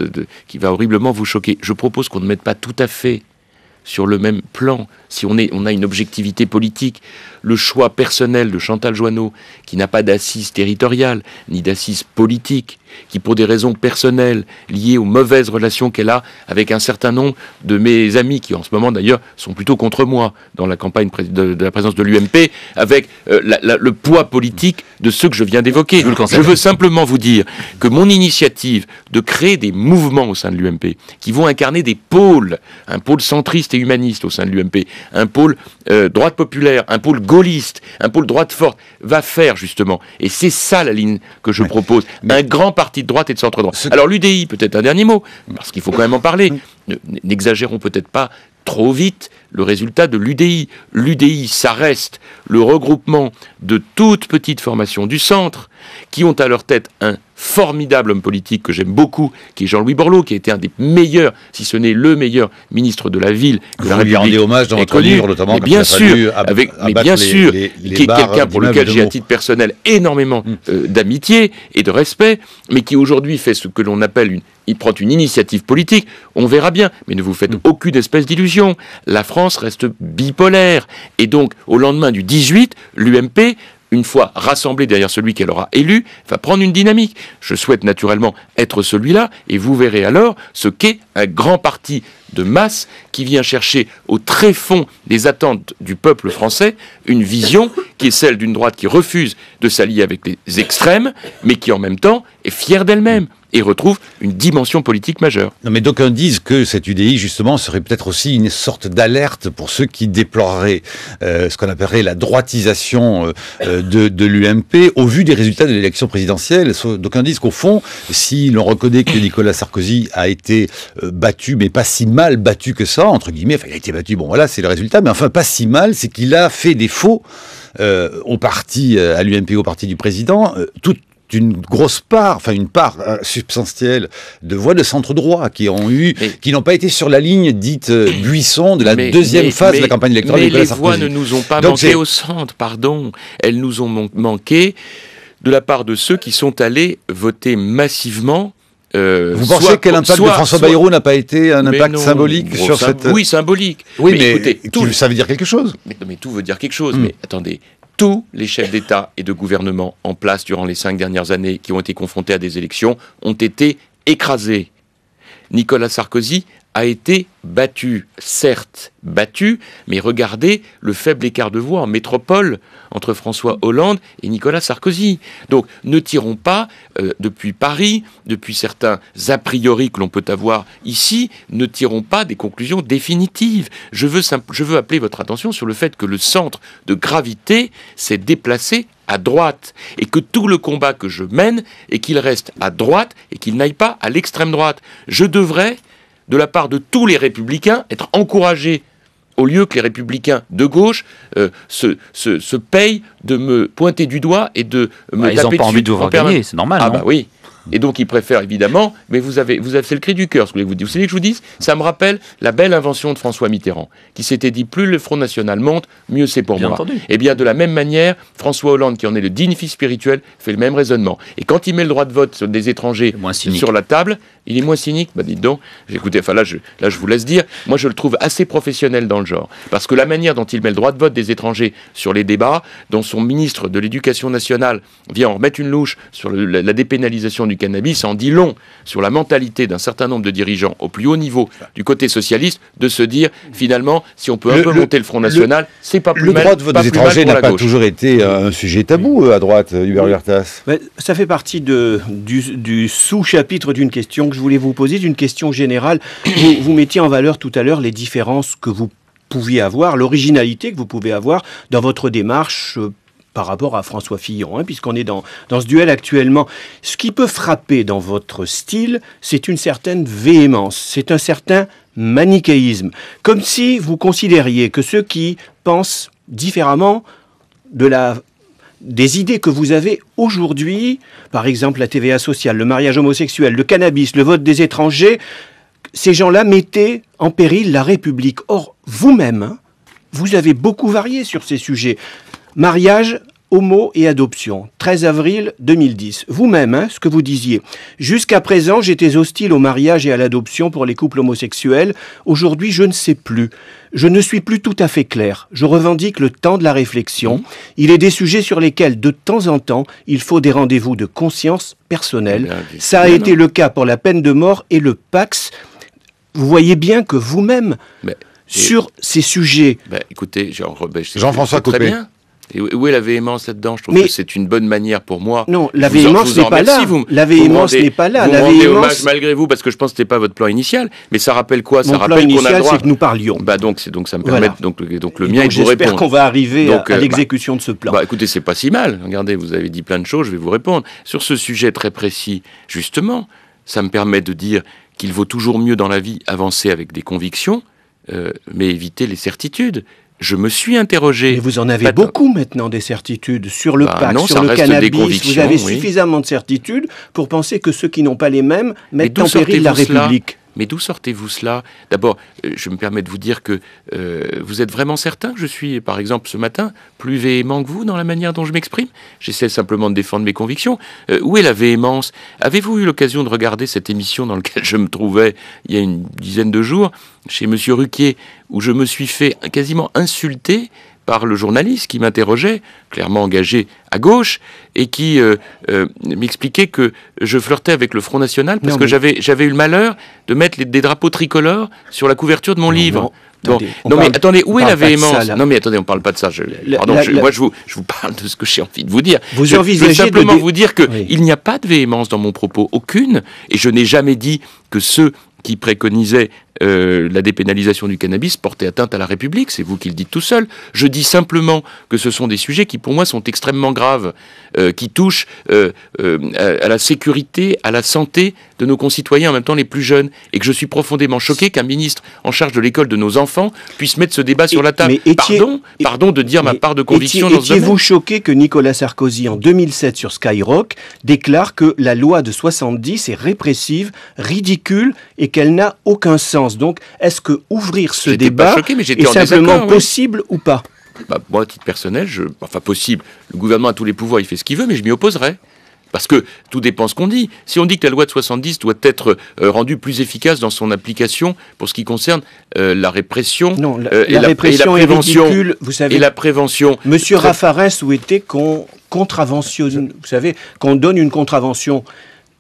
qui va horriblement vous choquer. Je propose qu'on ne mette pas tout à fait sur le même plan, si on, est, on a une objectivité politique, le choix personnel de Chantal Joanneau, qui n'a pas d'assise territoriale, ni d'assises politique, qui, pour des raisons personnelles liées aux mauvaises relations qu'elle a avec un certain nombre de mes amis, qui en ce moment d'ailleurs sont plutôt contre moi dans la campagne de, la présence de l'UMP, avec euh, le poids politique de ceux que je viens d'évoquer. Je, veux simplement vous dire que mon initiative de créer des mouvements au sein de l'UMP, qui vont incarner des pôles, un pôle centriste et humaniste au sein de l'UMP, un pôle euh, droite populaire, un pôle gaulliste, un pôle droite forte, va faire justement, et c'est ça la ligne que je propose, un grand de droite et de centre-droite. Alors l'UDI, peut-être un dernier mot, parce qu'il faut quand même en parler. N'exagérons peut-être pas trop vite le résultat de l'UDI. L'UDI, ça reste le regroupement de toutes petites formations du centre qui ont à leur tête un formidable homme politique que j'aime beaucoup, qui est Jean-Louis Borloo, qui a été un des meilleurs, si ce n'est le meilleur ministre de la ville. Vous la lui rendez hommage dans votre livre, notamment. Mais bien sûr, avec, mais bien sûr, qui est quelqu'un pour lequel j'ai à titre personnel énormément mm. euh, d'amitié et de respect, mais qui aujourd'hui fait ce que l'on appelle une, il prend une initiative politique, on verra bien. Mais ne vous faites mm. aucune espèce d'illusion. La France reste bipolaire. Et donc, au lendemain du 18, l'UMP une fois rassemblée derrière celui qu'elle aura élu, va prendre une dynamique. Je souhaite naturellement être celui-là, et vous verrez alors ce qu'est un grand parti de masse qui vient chercher au très fond des attentes du peuple français une vision qui est celle d'une droite qui refuse de s'allier avec les extrêmes, mais qui en même temps est fière d'elle-même et retrouve une dimension politique majeure. Non mais d'aucuns disent que cette UDI justement serait peut-être aussi une sorte d'alerte pour ceux qui déploreraient euh, ce qu'on appellerait la droitisation euh, euh, de, l'UMP au vu des résultats de l'élection présidentielle. D'aucuns disent qu'au fond, si l'on reconnaît que Nicolas Sarkozy a été battu, mais pas si mal battu que ça, entre guillemets. Enfin, il a été battu, bon voilà, c'est le résultat, mais enfin, pas si mal, c'est qu'il a fait défaut euh, au parti, euh, à l'UMP, au parti du président, euh, toute une grosse part, enfin une part substantielle de voix de centre droit qui ont eu, qui n'ont pas été sur la ligne dite <coughs> buisson de la deuxième phase de la campagne électorale. Mais les voix ne nous ont pas manqué au centre, pardon. Elles nous ont manqué de la part de ceux qui sont allés voter massivement euh, Vous pensez que l'impact de François Bayrou n'a pas été un impact symbolique sur cette... Euh, oui, symbolique. Oui, mais, tout, ça veut dire quelque chose. Mais, tout veut dire quelque chose. Mm. Mais attendez, tous les chefs d'État et de gouvernement en place durant les cinq dernières années qui ont été confrontés à des élections ont été écrasés. Nicolas Sarkozy a été battu, certes battu, mais regardez le faible écart de voix en métropole entre François Hollande et Nicolas Sarkozy. Donc ne tirons pas euh, depuis Paris, depuis certains a priori que l'on peut avoir ici, ne tirons pas des conclusions définitives. Je veux, je veux appeler votre attention sur le fait que le centre de gravité s'est déplacé à droite et que tout le combat que je mène est qu'il reste à droite et qu'il n'aille pas à l'extrême droite. Je devrais de la part de tous les républicains, être encouragé au lieu que les républicains de gauche euh, se, payent de me pointer du doigt et de me bah, Ils n'ont pas envie de vous c'est normal. Ah bah oui. Et donc, il préfère évidemment, mais vous avez, vous avez c'est le cri du cœur, ce que vous dire. Vous savez que je vous dis, ça me rappelle la belle invention de François Mitterrand, qui s'était dit plus le Front National monte, mieux c'est pour bien moi. Entendu. Et eh bien, de la même manière, François Hollande, qui en est le digne fils spirituel, fait le même raisonnement. Et quand il met le droit de vote sur des étrangers sur la table, il est moins cynique. ben dites donc, écoutez, enfin là je, là, je vous laisse dire, moi je le trouve assez professionnel dans le genre. Parce que la manière dont il met le droit de vote des étrangers sur les débats, dont son ministre de l'Éducation nationale vient en remettre une louche sur la, la dépénalisation du cannabis en dit long sur la mentalité d'un certain nombre de dirigeants au plus haut niveau du côté socialiste de se dire finalement si on peut un peu monter le Front National, c'est pas plus le droit de vote des étrangers n'a pas toujours été euh, un sujet tabou euh, à droite, euh, Hubert Huertas. Ça fait partie du, sous-chapitre d'une question que je voulais vous poser, d'une question générale. vous, vous mettiez en valeur tout à l'heure les différences que vous pouviez avoir, l'originalité que vous pouvez avoir dans votre démarche par rapport à François Fillon, hein, puisqu'on est dans, ce duel actuellement. Ce qui peut frapper dans votre style, c'est une certaine véhémence, c'est un certain manichéisme, comme si vous considériez que ceux qui pensent différemment de la des idées que vous avez aujourd'hui, par exemple la TVA sociale, le mariage homosexuel, le cannabis, le vote des étrangers, ces gens-là mettaient en péril la République. Or, vous-même, hein, vous avez beaucoup varié sur ces sujets. Mariage, homo et adoption, 13 avril 2010. Vous-même, hein, ce que vous disiez. Jusqu'à présent, j'étais hostile au mariage et à l'adoption pour les couples homosexuels. Aujourd'hui, je ne sais plus. Je ne suis plus tout à fait clair. Je revendique le temps de la réflexion. Il est des sujets sur lesquels, de temps en temps, il faut des rendez-vous de conscience personnelle. Eh Ça a été le cas pour la peine de mort et le Pax. Vous voyez bien que vous-même, sur ces sujets... Ben, écoutez, Jean-François Jean Très bien. Et où est la véhémence là-dedans Je trouve que c'est une bonne manière pour moi. Non, la véhémence n'est pas là. la véhémence n'est pas là. la véhémence... malgré vous parce que je pense que n'était pas votre plan initial. Mais ça rappelle quoi Mon Ça rappelle qu'on a droit. c'est que nous parlions. Bah donc c'est donc ça me permet donc donc le Et mien. Donc, j'espère qu'on va arriver à, euh, bah, l'exécution de ce plan. Bah écoutez, c'est pas si mal. Regardez, vous avez dit plein de choses. Je vais vous répondre sur ce sujet très précis. Justement, ça me permet de dire qu'il vaut toujours mieux dans la vie avancer avec des convictions, euh, mais éviter les certitudes je me suis interrogé. Mais vous en avez beaucoup maintenant des certitudes sur le bah, sur le cannabis. Vous avez suffisamment de certitudes pour penser que ceux qui n'ont pas les mêmes mettent en péril la République. Mais d'où sortez-vous cela D'abord, euh, je me permets de vous dire que euh, vous êtes vraiment certain que je suis, par exemple, ce matin, plus véhément que vous dans la manière dont je m'exprime J'essaie simplement de défendre mes convictions. Euh, où est la véhémence Avez-vous eu l'occasion de regarder cette émission dans laquelle je me trouvais il y a une dizaine de jours, chez M. Ruquier, où je me suis fait quasiment insulter par le journaliste qui m'interrogeait, clairement engagé à gauche, et qui euh, euh, m'expliquait que je flirtais avec le Front National parce que j'avais, j'avais eu le malheur de mettre des drapeaux tricolores sur la couverture de mon livre. Non. mais attendez, où est la véhémence Non mais attendez, on parle pas de ça. Je, moi je vous, parle de ce que j'ai envie de vous dire. Vous je, simplement vous dire que n'y a pas de véhémence dans mon propos, aucune. Et je n'ai jamais dit que ceux qui préconisaient euh, la dépénalisation du cannabis portait atteinte à la République, c'est vous qui le dites tout seul. Je dis simplement que ce sont des sujets qui pour moi sont extrêmement graves, euh, qui touchent euh, à la sécurité, à la santé de nos concitoyens, en même temps les plus jeunes, et que je suis profondément choqué qu'un ministre en charge de l'école de nos enfants puisse mettre ce débat sur la table. pardon, pardon de dire ma part de conviction dans ce vous choqué que Nicolas Sarkozy, en 2007 sur Skyrock, déclare que la loi de 70 est répressive, ridicule et qu'elle n'a aucun sens donc, est-ce que ouvrir ce débat mais est simplement possible ou pas bah, Moi, à titre personnel, enfin possible. Le gouvernement a tous les pouvoirs, il fait ce qu'il veut, mais je m'y opposerai Parce que tout dépend ce qu'on dit. Si on dit que la loi de 70 doit être euh, rendue plus efficace dans son application pour ce qui concerne euh, la répression, non, la, euh, la, répression et la prévention, vous savez. Et la prévention. Monsieur Raffarin souhaitait qu'on contraventionne, vous savez, qu'on donne une contravention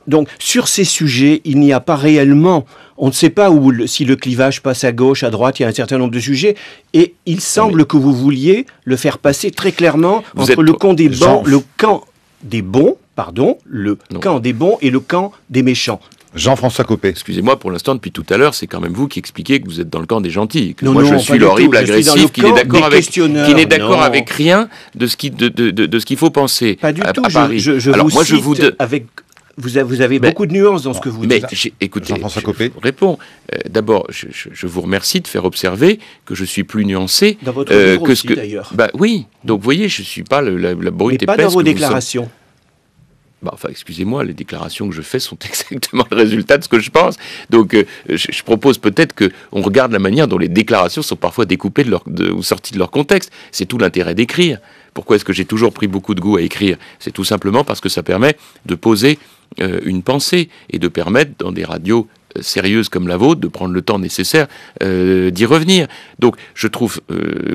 donc sur ces sujets, il n'y a pas réellement, on ne sait pas où si le clivage passe à gauche, à droite, il y a un certain nombre de sujets, et il semble que vous vouliez le faire passer très clairement entre le camp des bons, le camp des bons, pardon, le camp des bons et le camp des méchants. Jean-François Copé. Excusez-moi, pour l'instant, depuis tout à l'heure, c'est quand même vous qui expliquez que vous êtes dans le camp des gentils. moi, je suis l'horrible agressif qui n'est d'accord avec, rien de ce qui, de, qu'il faut penser. Pas du tout. Je, vous avec vous avez, beaucoup de nuances dans ce que vous mais dites. Écoutez, je réponds. Euh, d'abord, je, vous remercie de faire observer que je suis plus nuancé dans votre euh, que ce que d'ailleurs. Bah oui. Donc vous voyez, je suis pas la, la brute mais Pas dans vos déclarations. Bah, enfin, excusez-moi, les déclarations que je fais sont <laughs> exactement le résultat de ce que je pense. Donc, euh, je, propose peut-être qu'on regarde la manière dont les déclarations sont parfois découpées de de, ou sorties de leur contexte. C'est tout l'intérêt d'écrire. Pourquoi est-ce que j'ai toujours pris beaucoup de goût à écrire C'est tout simplement parce que ça permet de poser euh, une pensée et de permettre dans des radios euh, sérieuses comme la vôtre, de prendre le temps nécessaire euh, d'y revenir. Donc je trouve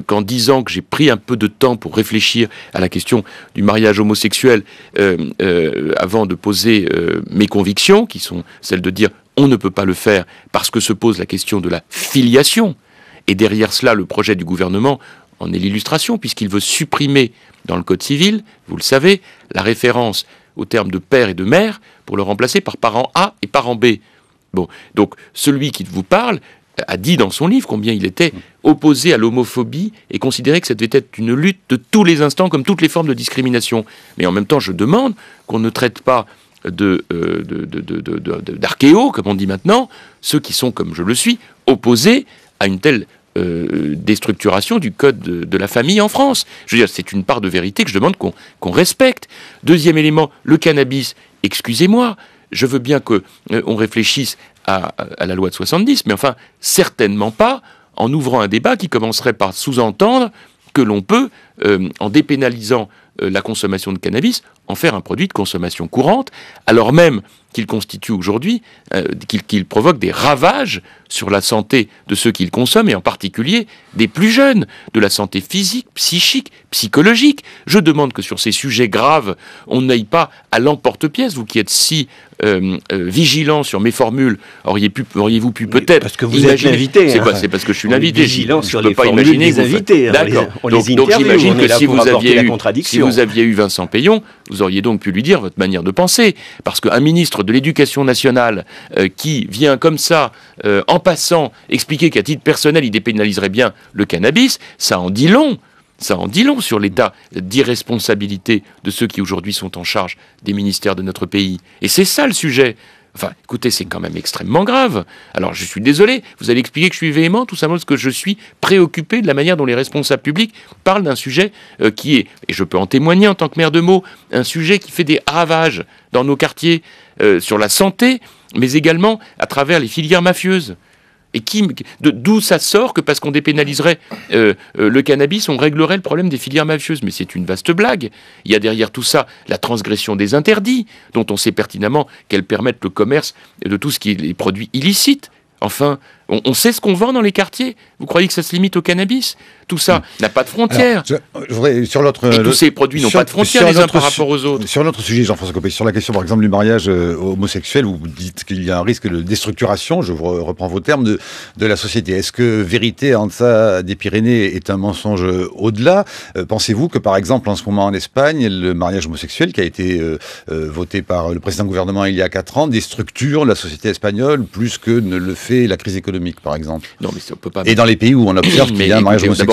qu'en disant que j'ai pris un peu de temps pour réfléchir à la question du mariage homosexuel avant de poser mes convictions, qui sont celles de dire on ne peut pas le faire parce que se pose la question de la filiation, et derrière cela le projet du gouvernement en est l'illustration, puisqu'il veut supprimer dans le Code civil, vous le savez, la référence au terme de père et de mère pour le remplacer par parent A et parent B. Bon, donc celui qui vous parle euh, a dit dans son livre combien il était opposé à l'homophobie et considérait que ça devait être une lutte de tous les instants comme toutes les formes de discrimination. Mais en même temps, je demande qu'on ne traite pas de, euh, d'archéos, comme on dit maintenant, ceux qui sont, comme je le suis, opposés à une telle euh, Destructuration du code de, la famille en France. Je veux dire, c'est une part de vérité que je demande qu'on respecte. Deuxième élément, le cannabis. Excusez-moi, je veux bien qu'on euh, on réfléchisse à, la loi de 70, mais enfin, certainement pas en ouvrant un débat qui commencerait par sous-entendre que l'on peut, euh, en dépénalisant la consommation de cannabis, en faire un produit de consommation courante, alors même qu'il constitue aujourd'hui, euh, qu'il provoque des ravages sur la santé de ceux qui le consomment, et en particulier des plus jeunes, de la santé physique, psychique, psychologique. Je demande que sur ces sujets graves, on n'aille pas à l'emporte-pièce, vous qui êtes si euh, euh, vigilant sur mes formules, auriez-vous pu, auriez pu peut-être. Parce que vous êtes l'invité. Hein. C'est parce que je suis l'invité. Vigilant sur les pas hein. D'accord. Donc, j'imagine que si vous, aviez eu, si vous aviez eu Vincent Payon, vous auriez donc pu lui dire votre manière de penser. Parce qu'un ministre de l'Éducation nationale euh, qui vient comme ça, en passant, expliquer qu'à titre personnel, il dépénaliserait bien le cannabis, ça en dit long ça en dit long sur l'état d'irresponsabilité de ceux qui aujourd'hui sont en charge des ministères de notre pays. Et c'est ça le sujet. Enfin, écoutez, c'est quand même extrêmement grave. Alors, je suis désolé, vous allez expliquer que je suis véhément, tout simplement parce que je suis préoccupé de la manière dont les responsables publics parlent d'un sujet euh, qui est, et je peux en témoigner en tant que maire de Meaux, un sujet qui fait des ravages dans nos quartiers, euh, sur la santé, mais également à travers les filières mafieuses. Et qui, d'où ça sort que parce qu'on dépénaliserait euh, euh, le cannabis, on réglerait le problème des filières mafieuses Mais c'est une vaste blague. Il y a derrière tout ça la transgression des interdits, dont on sait pertinemment qu'elles permettent le commerce de tout ce qui est les produits illicites. Enfin, on, on sait ce qu'on vend dans les quartiers. Vous croyez que ça se limite au cannabis tout ça mm. n'a pas de frontières. sur euh, tous ces produits n'ont pas de frontières les uns par rapport aux autres. Sur notre sujet, Jean-François Copé, sur la question par exemple du mariage euh, homosexuel, vous dites qu'il y a un risque de déstructuration, je reprends vos termes, de, la société. Est-ce que vérité en deçà des Pyrénées est un mensonge euh, au-delà Pensez-vous que par exemple en ce moment en Espagne, le mariage homosexuel qui a été voté par le président gouvernement il y a 4 ans déstructure la société espagnole plus que ne le fait la crise économique par exemple Non mais ça peut pas. Et dans les pays où on observe <coughs> qu'il a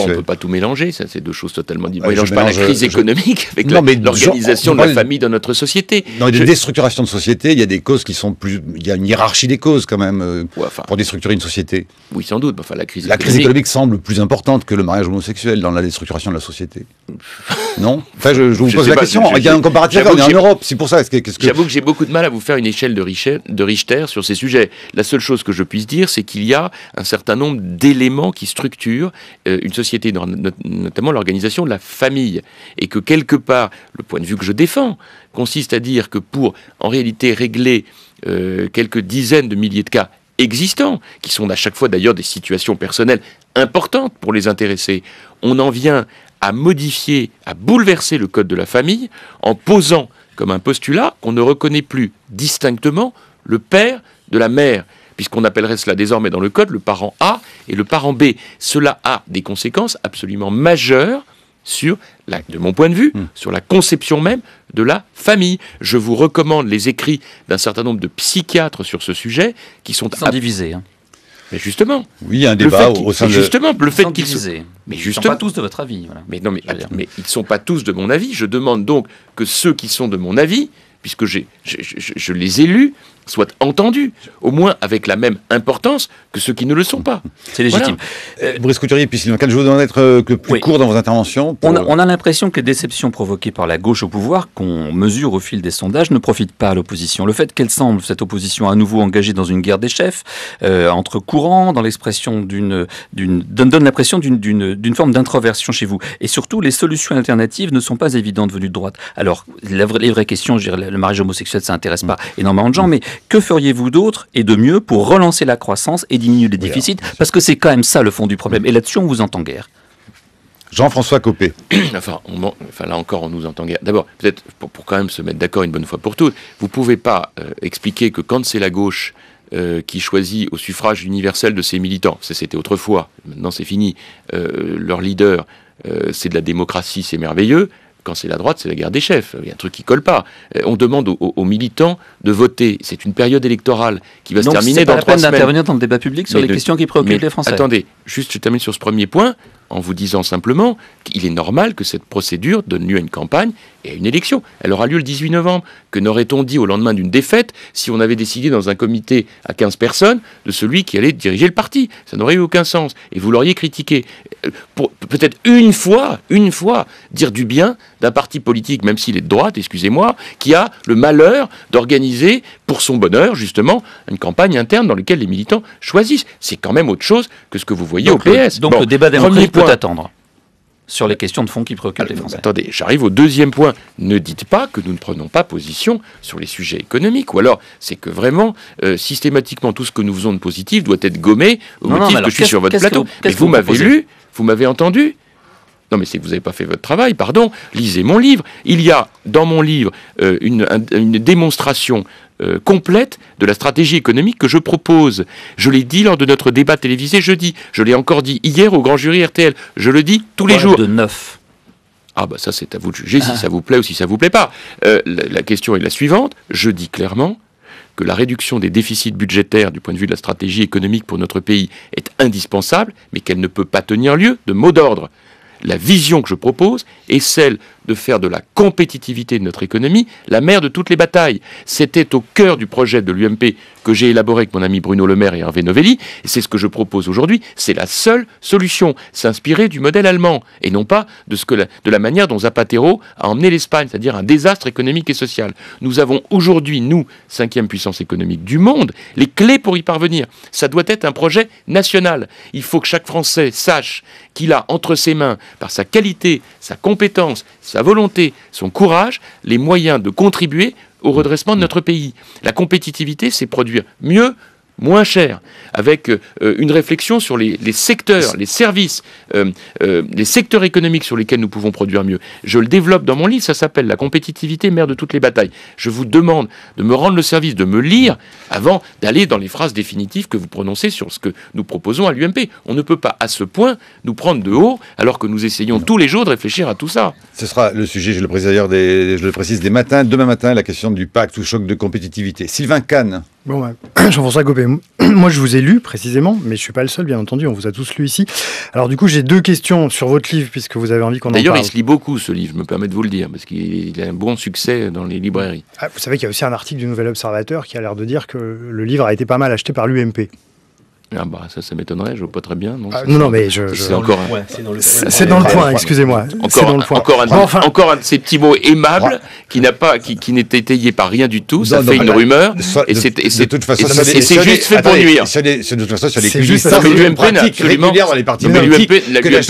on ne peut pas tout mélanger, ça, c'est deux choses totalement différentes. Ah, on ne mélange pas la crise économique avec mais l'organisation de la famille dans notre société. Dans les je... déstructurations de société, il y a des causes qui sont plus. Il y a une hiérarchie des causes, quand même, euh, pour déstructurer une société. Oui, sans doute. enfin, la crise la économique... crise économique semble plus importante que le mariage homosexuel dans la déstructuration de la société. <laughs> non Enfin, je, vous pose la question. il y a un comparatif, on est en Europe, c'est pour ça. J'avoue que j'ai beaucoup de mal à vous faire une échelle de Richter sur ces sujets. La seule chose que je puisse dire, c'est qu'il y a un certain nombre d'éléments qui structurent euh, une société notamment l'organisation de la famille. Et que quelque part, le point de vue que je défends consiste à dire que pour en réalité régler euh, quelques dizaines de milliers de cas existants, qui sont à chaque fois d'ailleurs des situations personnelles importantes pour les intéressés, on en vient à modifier, à bouleverser le code de la famille en posant comme un postulat qu'on ne reconnaît plus distinctement le père de la mère puisqu'on appellerait cela désormais dans le code le parent A et le parent B. Cela a des conséquences absolument majeures sur, de mon point de vue, hmm. sur la conception même de la famille. Je vous recommande les écrits d'un certain nombre de psychiatres sur ce sujet qui sont... sont divisés. Hein. Mais justement. Oui, un débat au sein de. Justement, le fait qu'ils sont. Mais justement. Ils sont pas tous de votre avis. Mais non, mais, mais ils ne sont pas tous de mon avis. Je demande donc que ceux qui sont de mon avis, puisque j'ai, je, les ai lus, soit entendu au moins avec la même importance que ceux qui ne le sont pas. C'est légitime. Euh, Brice Couturier, puis je vous demande euh, d'être plus court dans vos interventions. On a, l'impression que les déceptions provoquées par la gauche au pouvoir, qu'on mesure au fil des sondages, ne profitent pas à l'opposition. Le fait qu'elle semble, cette opposition, à nouveau engagée dans une guerre des chefs, euh, entre courants, dans l'expression d'une, donne l'impression d'une forme d'introversion chez vous. Et surtout, les solutions alternatives ne sont pas évidentes venues de droite. Alors, les vraies questions, je dirais, le mariage homosexuel, ça intéresse pas mm. énormément de gens, mais que feriez-vous d'autre et de mieux pour relancer la croissance et diminuer les déficits Parce que c'est quand même ça le fond du problème. Et là-dessus, on vous entend guère. Jean-François Copé. <clears throat> enfin, là encore, on nous entend guère. D'abord, peut-être pour, quand même se mettre d'accord une bonne fois pour toutes, vous ne pouvez pas euh, expliquer que quand c'est la gauche euh, qui choisit au suffrage universel de ses militants, c'était autrefois, maintenant c'est fini, euh, leur leader, c'est de la démocratie, c'est merveilleux, quand c'est la droite, c'est la guerre des chefs. Il y a un truc qui colle pas. Euh, on demande aux, militants de voter. C'est une période électorale qui va se terminer dans trois semaines. d'intervenir dans le débat public sur les questions qui préoccupent les Français. Attendez, juste je termine sur ce premier point en vous disant simplement qu'il est normal que cette procédure donne lieu à une campagne et à une élection. Elle aura lieu le 18 novembre. Que n'aurait-on dit au lendemain d'une défaite si on avait décidé dans un comité à 15 personnes de celui qui allait diriger le parti Ça n'aurait eu aucun sens et vous l'auriez critiqué peut-être une fois, une fois, dire du bien d'un parti politique, même s'il est de droite, excusez-moi, qui a le malheur d'organiser, pour son bonheur, justement, une campagne interne dans laquelle les militants choisissent. C'est quand même autre chose que ce que vous voyez au PS. donc le débat démocratique peut attendre sur les questions de fond qui préoccupent ah, les Français. Attendez, j'arrive au deuxième point. Ne dites pas que nous ne prenons pas position sur les sujets économiques. Ou alors, c'est que vraiment, euh, systématiquement, tout ce que nous faisons de positif doit être gommé au motif que je suis sur votre plateau. vous, mais vous, m'avez lu, vous m'avez entendu. Non, mais c'est que vous n'avez pas fait votre travail, pardon. Lisez mon livre. Il y a dans mon livre euh, une, démonstration euh, complète de la stratégie économique que je propose. Je l'ai dit lors de notre débat télévisé jeudi, je l'ai encore dit hier au grand jury RTL, je le dis tous les jours. De neuf. Ah bah ça c'est à vous de juger si ah. ça vous plaît ou si ça vous plaît pas. Euh, la question est la suivante, je dis clairement que la réduction des déficits budgétaires du point de vue de la stratégie économique pour notre pays est indispensable, mais qu'elle ne peut pas tenir lieu de mot d'ordre. La vision que je propose est celle de faire de la compétitivité de notre économie la mère de toutes les batailles. C'était au cœur du projet de l'UMP que j'ai élaboré avec mon ami Bruno Le Maire et Hervé Novelli, et c'est ce que je propose aujourd'hui, c'est la seule solution, s'inspirer du modèle allemand, et non pas de, ce que de la manière dont Zapatero a emmené l'Espagne, c'est-à-dire un désastre économique et social. Nous avons aujourd'hui, nous, cinquième puissance économique du monde, les clés pour y parvenir. Ça doit être un projet national. Il faut que chaque Français sache qu'il a entre ses mains, par sa qualité, sa compétence, sa volonté, son courage, les moyens de contribuer au redressement de notre pays. La compétitivité, c'est produire mieux, moins cher, avec euh, une réflexion sur les, secteurs, les services, euh, euh, les secteurs économiques sur lesquels nous pouvons produire mieux. Je le développe dans mon livre, ça s'appelle La compétitivité, mère de toutes les batailles. Je vous demande de me rendre le service, de me lire avant d'aller dans les phrases définitives que vous prononcez sur ce que nous proposons à l'UMP. On ne peut pas à ce point nous prendre de haut alors que nous essayons tous les jours de réfléchir à tout ça. Ce sera le sujet, je le précise d'ailleurs, des, je le précise des matins, demain matin, la question du pacte ou choc de compétitivité. Sylvain Kahn. Bon, bah, <clears throat> Jean-François Gobet, <clears throat> moi je vous ai lu précisément, mais je ne suis pas le seul, bien entendu, on vous a tous lu ici. Alors du coup, j'ai deux questions sur votre livre, puisque vous avez envie qu'on en parle. D'ailleurs, il se lit beaucoup ce livre, je me permets de vous le dire, parce qu'il a un bon succès dans les librairies. Ah, vous savez qu'il y a aussi un article du Nouvel Observateur qui a l'air de dire que le livre a été pas mal acheté par l'UMP. Ah bah ça, ça m'étonnerait, je vois pas très bien. Non, ah, non, mais je. C'est encore. C'est dans le point. Dans le point excusez-moi. Encore, dans le point. Encore, un, enfin, encore un de ces petits mots aimables qui n'a pas, qui, qui n'est étayé par rien du tout. ça fait une rumeur. façon et c'est juste fait pour nuire. C'est de toute façon sur les juste ça. Mais l'UMP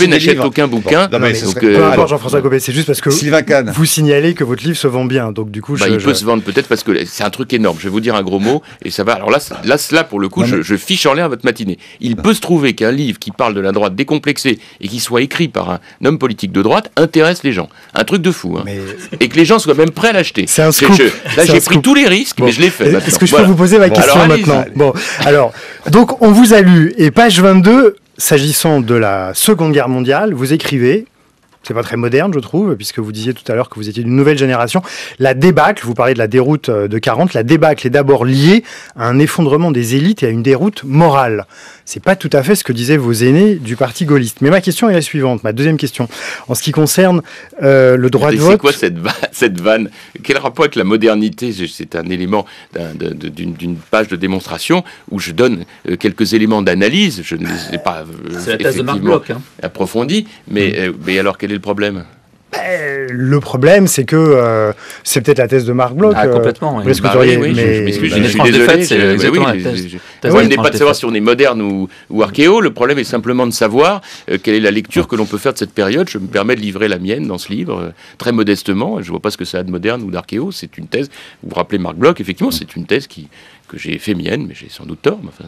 n'achète aucun bouquin. Peu importe Jean-François Copé, c'est juste parce que vous signalez que votre livre se vend bien, donc du coup. Bah, il peut se vendre peut-être parce que c'est un truc énorme. Je vais vous dire un gros mot et ça va. Alors là, là, pour le coup, je fiche en l'air votre il peut se trouver qu'un livre qui parle de la droite décomplexée et qui soit écrit par un homme politique de droite intéresse les gens. Un truc de fou. Hein. Et que les gens soient même prêts à l'acheter. C'est un là, j'ai pris tous les risques, mais je l'ai fait. Est-ce que je peux vous poser ma question maintenant Bon, alors, donc on vous a lu et page 22. S'agissant de la Seconde Guerre mondiale, vous écrivez c'est pas très moderne, je trouve, puisque vous disiez tout à l'heure que vous étiez d'une nouvelle génération. La débâcle, vous parlez de la déroute euh, de 40, la débâcle est d'abord liée à un effondrement des élites et à une déroute morale. C'est pas tout à fait ce que disaient vos aînés du parti gaulliste. Mais ma question est la suivante, ma deuxième question. En ce qui concerne euh, le droit de vote. C'est quoi cette, <laughs> cette vanne Quel rapport avec la modernité C'est un élément d'une page de démonstration où je donne euh, quelques éléments d'analyse. Je ne les ai pas. Euh, C'est la de Marc hein. mais, mm. mais alors quelle le problème bah, le problème, c'est que euh, c'est peut-être la thèse de Marc Bloch. Ah, euh, complètement. mais... Bah je m'excuse, bah, suis n'est pas de savoir si on est moderne ou, archéo, le problème est simplement de savoir euh, quelle est la lecture que l'on peut faire de cette période. Je me permets de livrer la mienne dans ce livre, très modestement. Je ne vois pas ce que ça a de moderne ou d'archéo. C'est une thèse, vous vous rappelez Marc Bloch, effectivement, c'est une thèse qui, que j'ai fait mienne, mais j'ai sans doute tort. Mais enfin,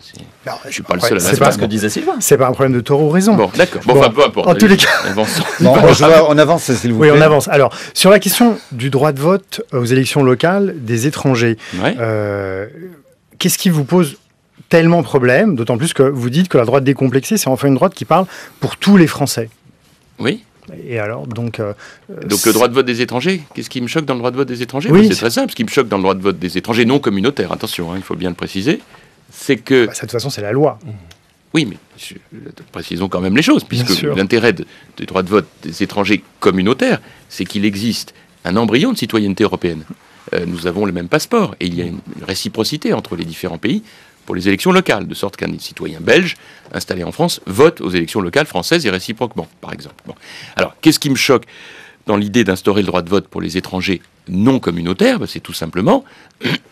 je suis pas le seul à C'est pas ce que disait Sylvain. C'est pas un problème de tort ou raison. Bon, d'accord. Bon, enfin, peu importe. En tous les cas, avance. on, avance, s'il vous plaît. Oui, on avance. Alors, sur la question du droit de vote aux élections locales des étrangers, euh, qu'est-ce qui vous pose tellement problème D'autant plus que vous dites que la droite décomplexée, c'est enfin une droite qui parle pour tous les Français. Oui. Et euh, donc. le droit de vote des étrangers Qu'est-ce qui me choque dans le droit de vote des étrangers C'est très simple. Ce qui me choque dans le droit de vote des étrangers non communautaires, attention, hein, il faut bien le préciser, c'est que. Bah, de toute façon, c'est la loi. Mmh. Oui, mais précisons quand même les choses, puisque l'intérêt du droit de vote des étrangers communautaires, c'est qu'il existe un embryon de citoyenneté européenne. Euh, nous avons le même passeport et il y a une réciprocité entre les différents pays pour les élections locales, de sorte qu'un citoyen belge installé en France vote aux élections locales françaises et réciproquement, par exemple. Alors, qu'est-ce qui me choque dans l'idée d'instaurer le droit de vote pour les étrangers non communautaires ben, C'est tout simplement,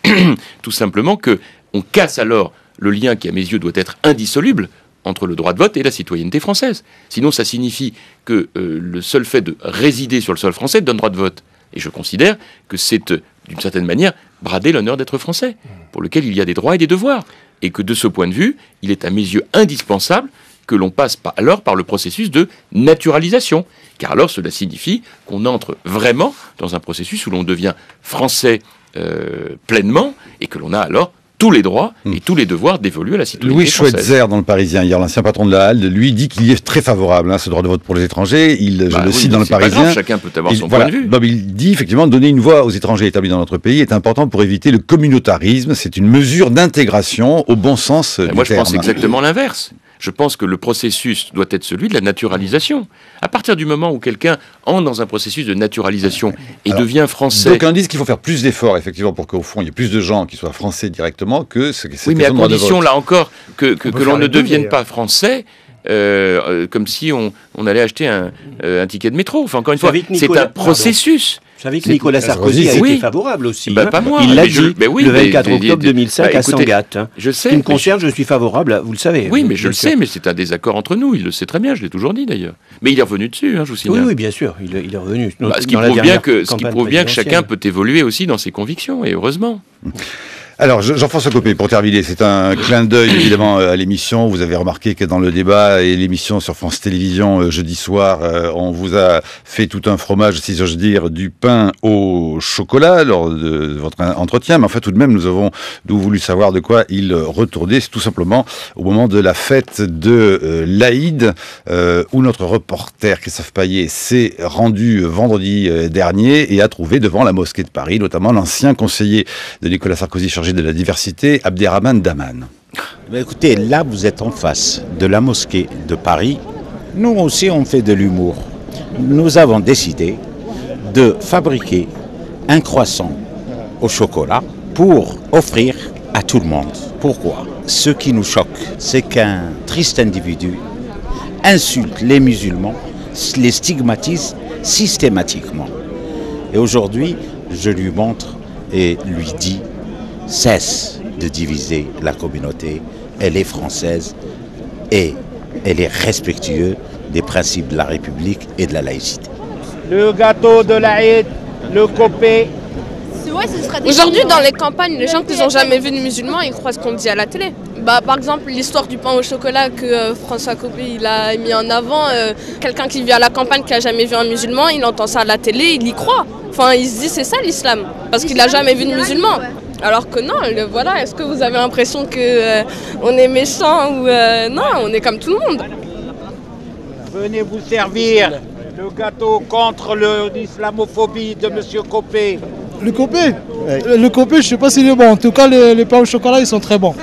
<coughs> tout simplement que on casse alors le lien qui, à mes yeux, doit être indissoluble entre le droit de vote et la citoyenneté française. Sinon, ça signifie que euh, le seul fait de résider sur le sol français donne droit de vote. Et je considère que c'est, euh, d'une certaine manière, brader l'honneur d'être français, pour lequel il y a des droits et des devoirs. Et que de ce point de vue, il est à mes yeux indispensable que l'on passe alors par le processus de naturalisation. Car alors cela signifie qu'on entre vraiment dans un processus où l'on devient français euh, pleinement et que l'on a alors tous les droits hmm. et tous les devoirs dévolus à la citoyenneté Louis Schweitzer, dans le Parisien, hier, l'ancien patron de la Halle, lui dit qu'il est très favorable, à hein, ce droit de vote pour les étrangers. Il, je bah le cite dans le Parisien. chacun peut avoir son point de vue. il dit effectivement, donner une voix aux étrangers établis dans notre pays est important pour éviter le communautarisme. C'est une mesure d'intégration au bon sens. Bah, moi, je pense hein. exactement l'inverse je pense que le processus doit être celui de la naturalisation. À partir du moment où quelqu'un entre dans un processus de naturalisation et devient français. on dit qu'il faut faire plus d'efforts, effectivement, pour qu'au fond, il y ait plus de gens qui soient français directement que ce que Oui, mais à condition, là encore, que, que l'on ne devienne pas français euh, euh, comme si on, allait acheter euh, un, ticket de métro. Enfin, encore une fois, c'est un processus. Vous savez que Nicolas Sarkozy a été favorable aussi. Bah, hein. pas moi. Il l'a dit le 24 octobre 2005 bah, à Sangatte. Hein. Je sais. Qui me concerne, je... suis favorable, vous le savez. Oui, hein. mais je le sais, mais c'est un désaccord entre nous. Il le sait très bien, je l'ai toujours dit d'ailleurs. Mais il est revenu dessus, je vous signale. Oui, oui, bien sûr, il, est revenu. Bah, bien que, ce qui prouve bien que chacun peut évoluer aussi dans ses convictions, et heureusement. Mm. Alors, Jean-François Copé, pour terminer, c'est un clin d'œil <coughs> évidemment à l'émission. Vous avez remarqué que dans le débat et l'émission sur France Télévisions euh, jeudi soir, euh, on vous a fait tout un fromage, si j'ose dire, du pain au chocolat lors de votre entretien. Mais en fait, tout de même, nous avons d'où voulu savoir de quoi il retournait. C'est tout simplement au moment de la fête de euh, l'Aïd, où notre reporter Christophe Paillet s'est rendu vendredi dernier et a trouvé devant la mosquée de Paris, notamment l'ancien conseiller de Nicolas Sarkozy chargé de la diversité, Abderrahman Daman. Eh écoutez, là, vous êtes en face de la mosquée de Paris. Nous aussi, on fait de l'humour. Nous avons décidé de fabriquer un croissant au chocolat pour offrir à tout le monde. Pourquoi Ce qui nous choque, c'est qu'un triste individu insulte les musulmans, les stigmatise systématiquement. Et aujourd'hui, je lui montre et lui dis cesse de diviser la communauté. Elle est française et elle est respectueuse des principes de la République et de la laïcité. Le gâteau de l'Aïd, le copé. Aujourd'hui, dans les campagnes, les gens qui n'ont jamais vu de musulmans, ils croient ce qu'on dit à la télé. Bah, par exemple, l'histoire du pain au chocolat que euh, François Copé il a mis en avant, euh, quelqu'un qui vit à la campagne qui n'a jamais vu un musulman, il entend ça à la télé, il y croit. Enfin, il se dit c'est ça l'islam, parce qu'il n'a jamais vu de musulman. Alors que non, voilà, est-ce que vous avez l'impression que euh, on est méchant ou euh, non, on est comme tout le monde. Venez vous servir le gâteau contre l'islamophobie de Monsieur Copé. Le Copé eh, Le Copé, je ne sais pas s'il est bon. En tout cas, les pains au chocolat, ils sont très bons. <laughs>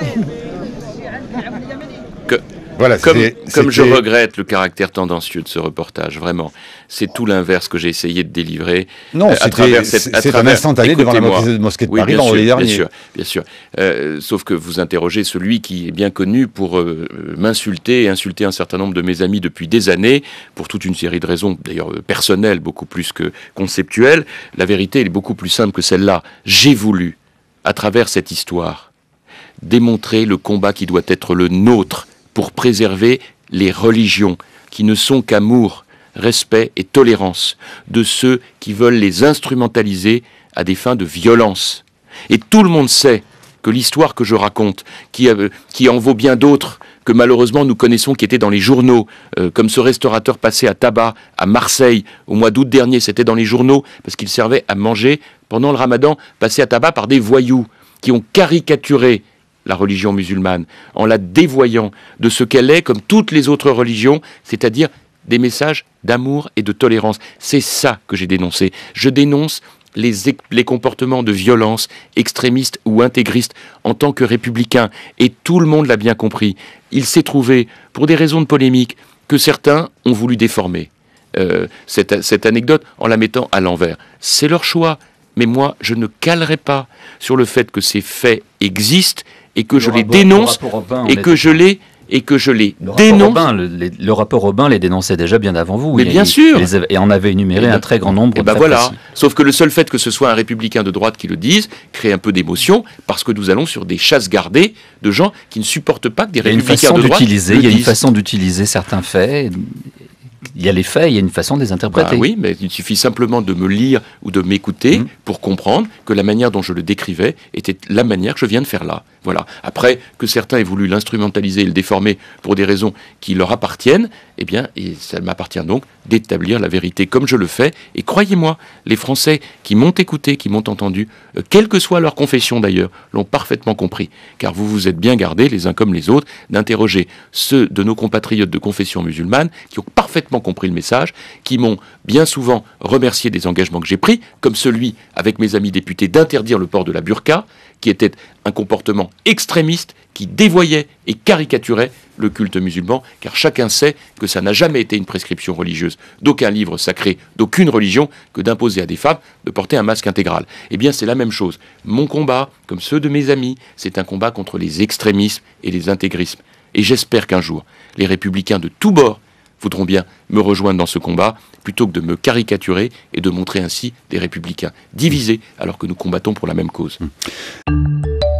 Voilà, comme, comme je regrette le caractère tendancieux de ce reportage, vraiment. C'est tout l'inverse que j'ai essayé de délivrer. Non, euh, à travers cette. C'est un instantané devant la mosquée de Paris dans les derniers. Bien sûr, bien sûr. Euh, sauf que vous interrogez celui qui est bien connu pour euh, m'insulter et insulter un certain nombre de mes amis depuis des années, pour toute une série de raisons, d'ailleurs personnelles, beaucoup plus que conceptuelles. La vérité, elle est beaucoup plus simple que celle-là. J'ai voulu, à travers cette histoire, démontrer le combat qui doit être le nôtre pour préserver les religions qui ne sont qu'amour, respect et tolérance de ceux qui veulent les instrumentaliser à des fins de violence. Et tout le monde sait que l'histoire que je raconte, qui, euh, en vaut bien d'autres que malheureusement nous connaissons, qui étaient dans les journaux, euh, comme ce restaurateur passé à tabac à Marseille au mois d'août dernier, c'était dans les journaux parce qu'il servait à manger pendant le ramadan, passé à tabac par des voyous qui ont caricaturé la religion musulmane, en la dévoyant de ce qu'elle est comme toutes les autres religions, c'est-à-dire des messages d'amour et de tolérance. C'est ça que j'ai dénoncé. Je dénonce les, les, comportements de violence extrémistes ou intégristes en tant que républicain. Et tout le monde l'a bien compris. Il s'est trouvé, pour des raisons de polémique, que certains ont voulu déformer euh, cette, cette anecdote en la mettant à l'envers. C'est leur choix. Mais moi, je ne calerai pas sur le fait que ces faits existent et que je les dénonce le et, que je les, et que je les dénonce. le, rapport Robin les dénonçait déjà bien avant vous. Mais bien sûr. et en avait énuméré eh un ben, très grand nombre. Eh ben et voilà. Sauf que le seul fait que ce soit un républicain de droite qui le dise crée un peu d'émotion parce que nous allons sur des chasses gardées de gens qui ne supportent pas que des républicains de droite. Il y a une façon d'utiliser certains faits il y a les faits, il y a une façon de les bah interpréter. oui, mais il suffit simplement de me lire ou de m'écouter mmh. pour comprendre que la manière dont je le décrivais était la manière que je viens de faire là. Voilà. Après, que certains aient voulu l'instrumentaliser et le déformer pour des raisons qui leur appartiennent, eh bien, et ça m'appartient donc d'établir la vérité comme je le fais. Et croyez-moi, les Français qui m'ont écouté, qui m'ont entendu, euh, quelle que soit leur confession d'ailleurs, l'ont parfaitement compris. Car vous vous êtes bien gardés, les uns comme les autres, d'interroger ceux de nos compatriotes de confession musulmane qui ont parfaitement compris le message, qui m'ont bien souvent remercié des engagements que j'ai pris, comme celui avec mes amis députés d'interdire le port de la burqa, qui était un comportement extrémiste qui dévoyait et caricaturait le culte musulman, car chacun sait que ça n'a jamais été une prescription religieuse d'aucun livre sacré, d'aucune religion, que d'imposer à des femmes de porter un masque intégral. Eh bien, c'est la même chose. Mon combat, comme ceux de mes amis, c'est un combat contre les extrémismes et les intégrismes. Et j'espère qu'un jour, les républicains de tous bords voudront bien me rejoindre dans ce combat, plutôt que de me caricaturer et de montrer ainsi des républicains divisés mmh. alors que nous combattons pour la même cause. Mmh.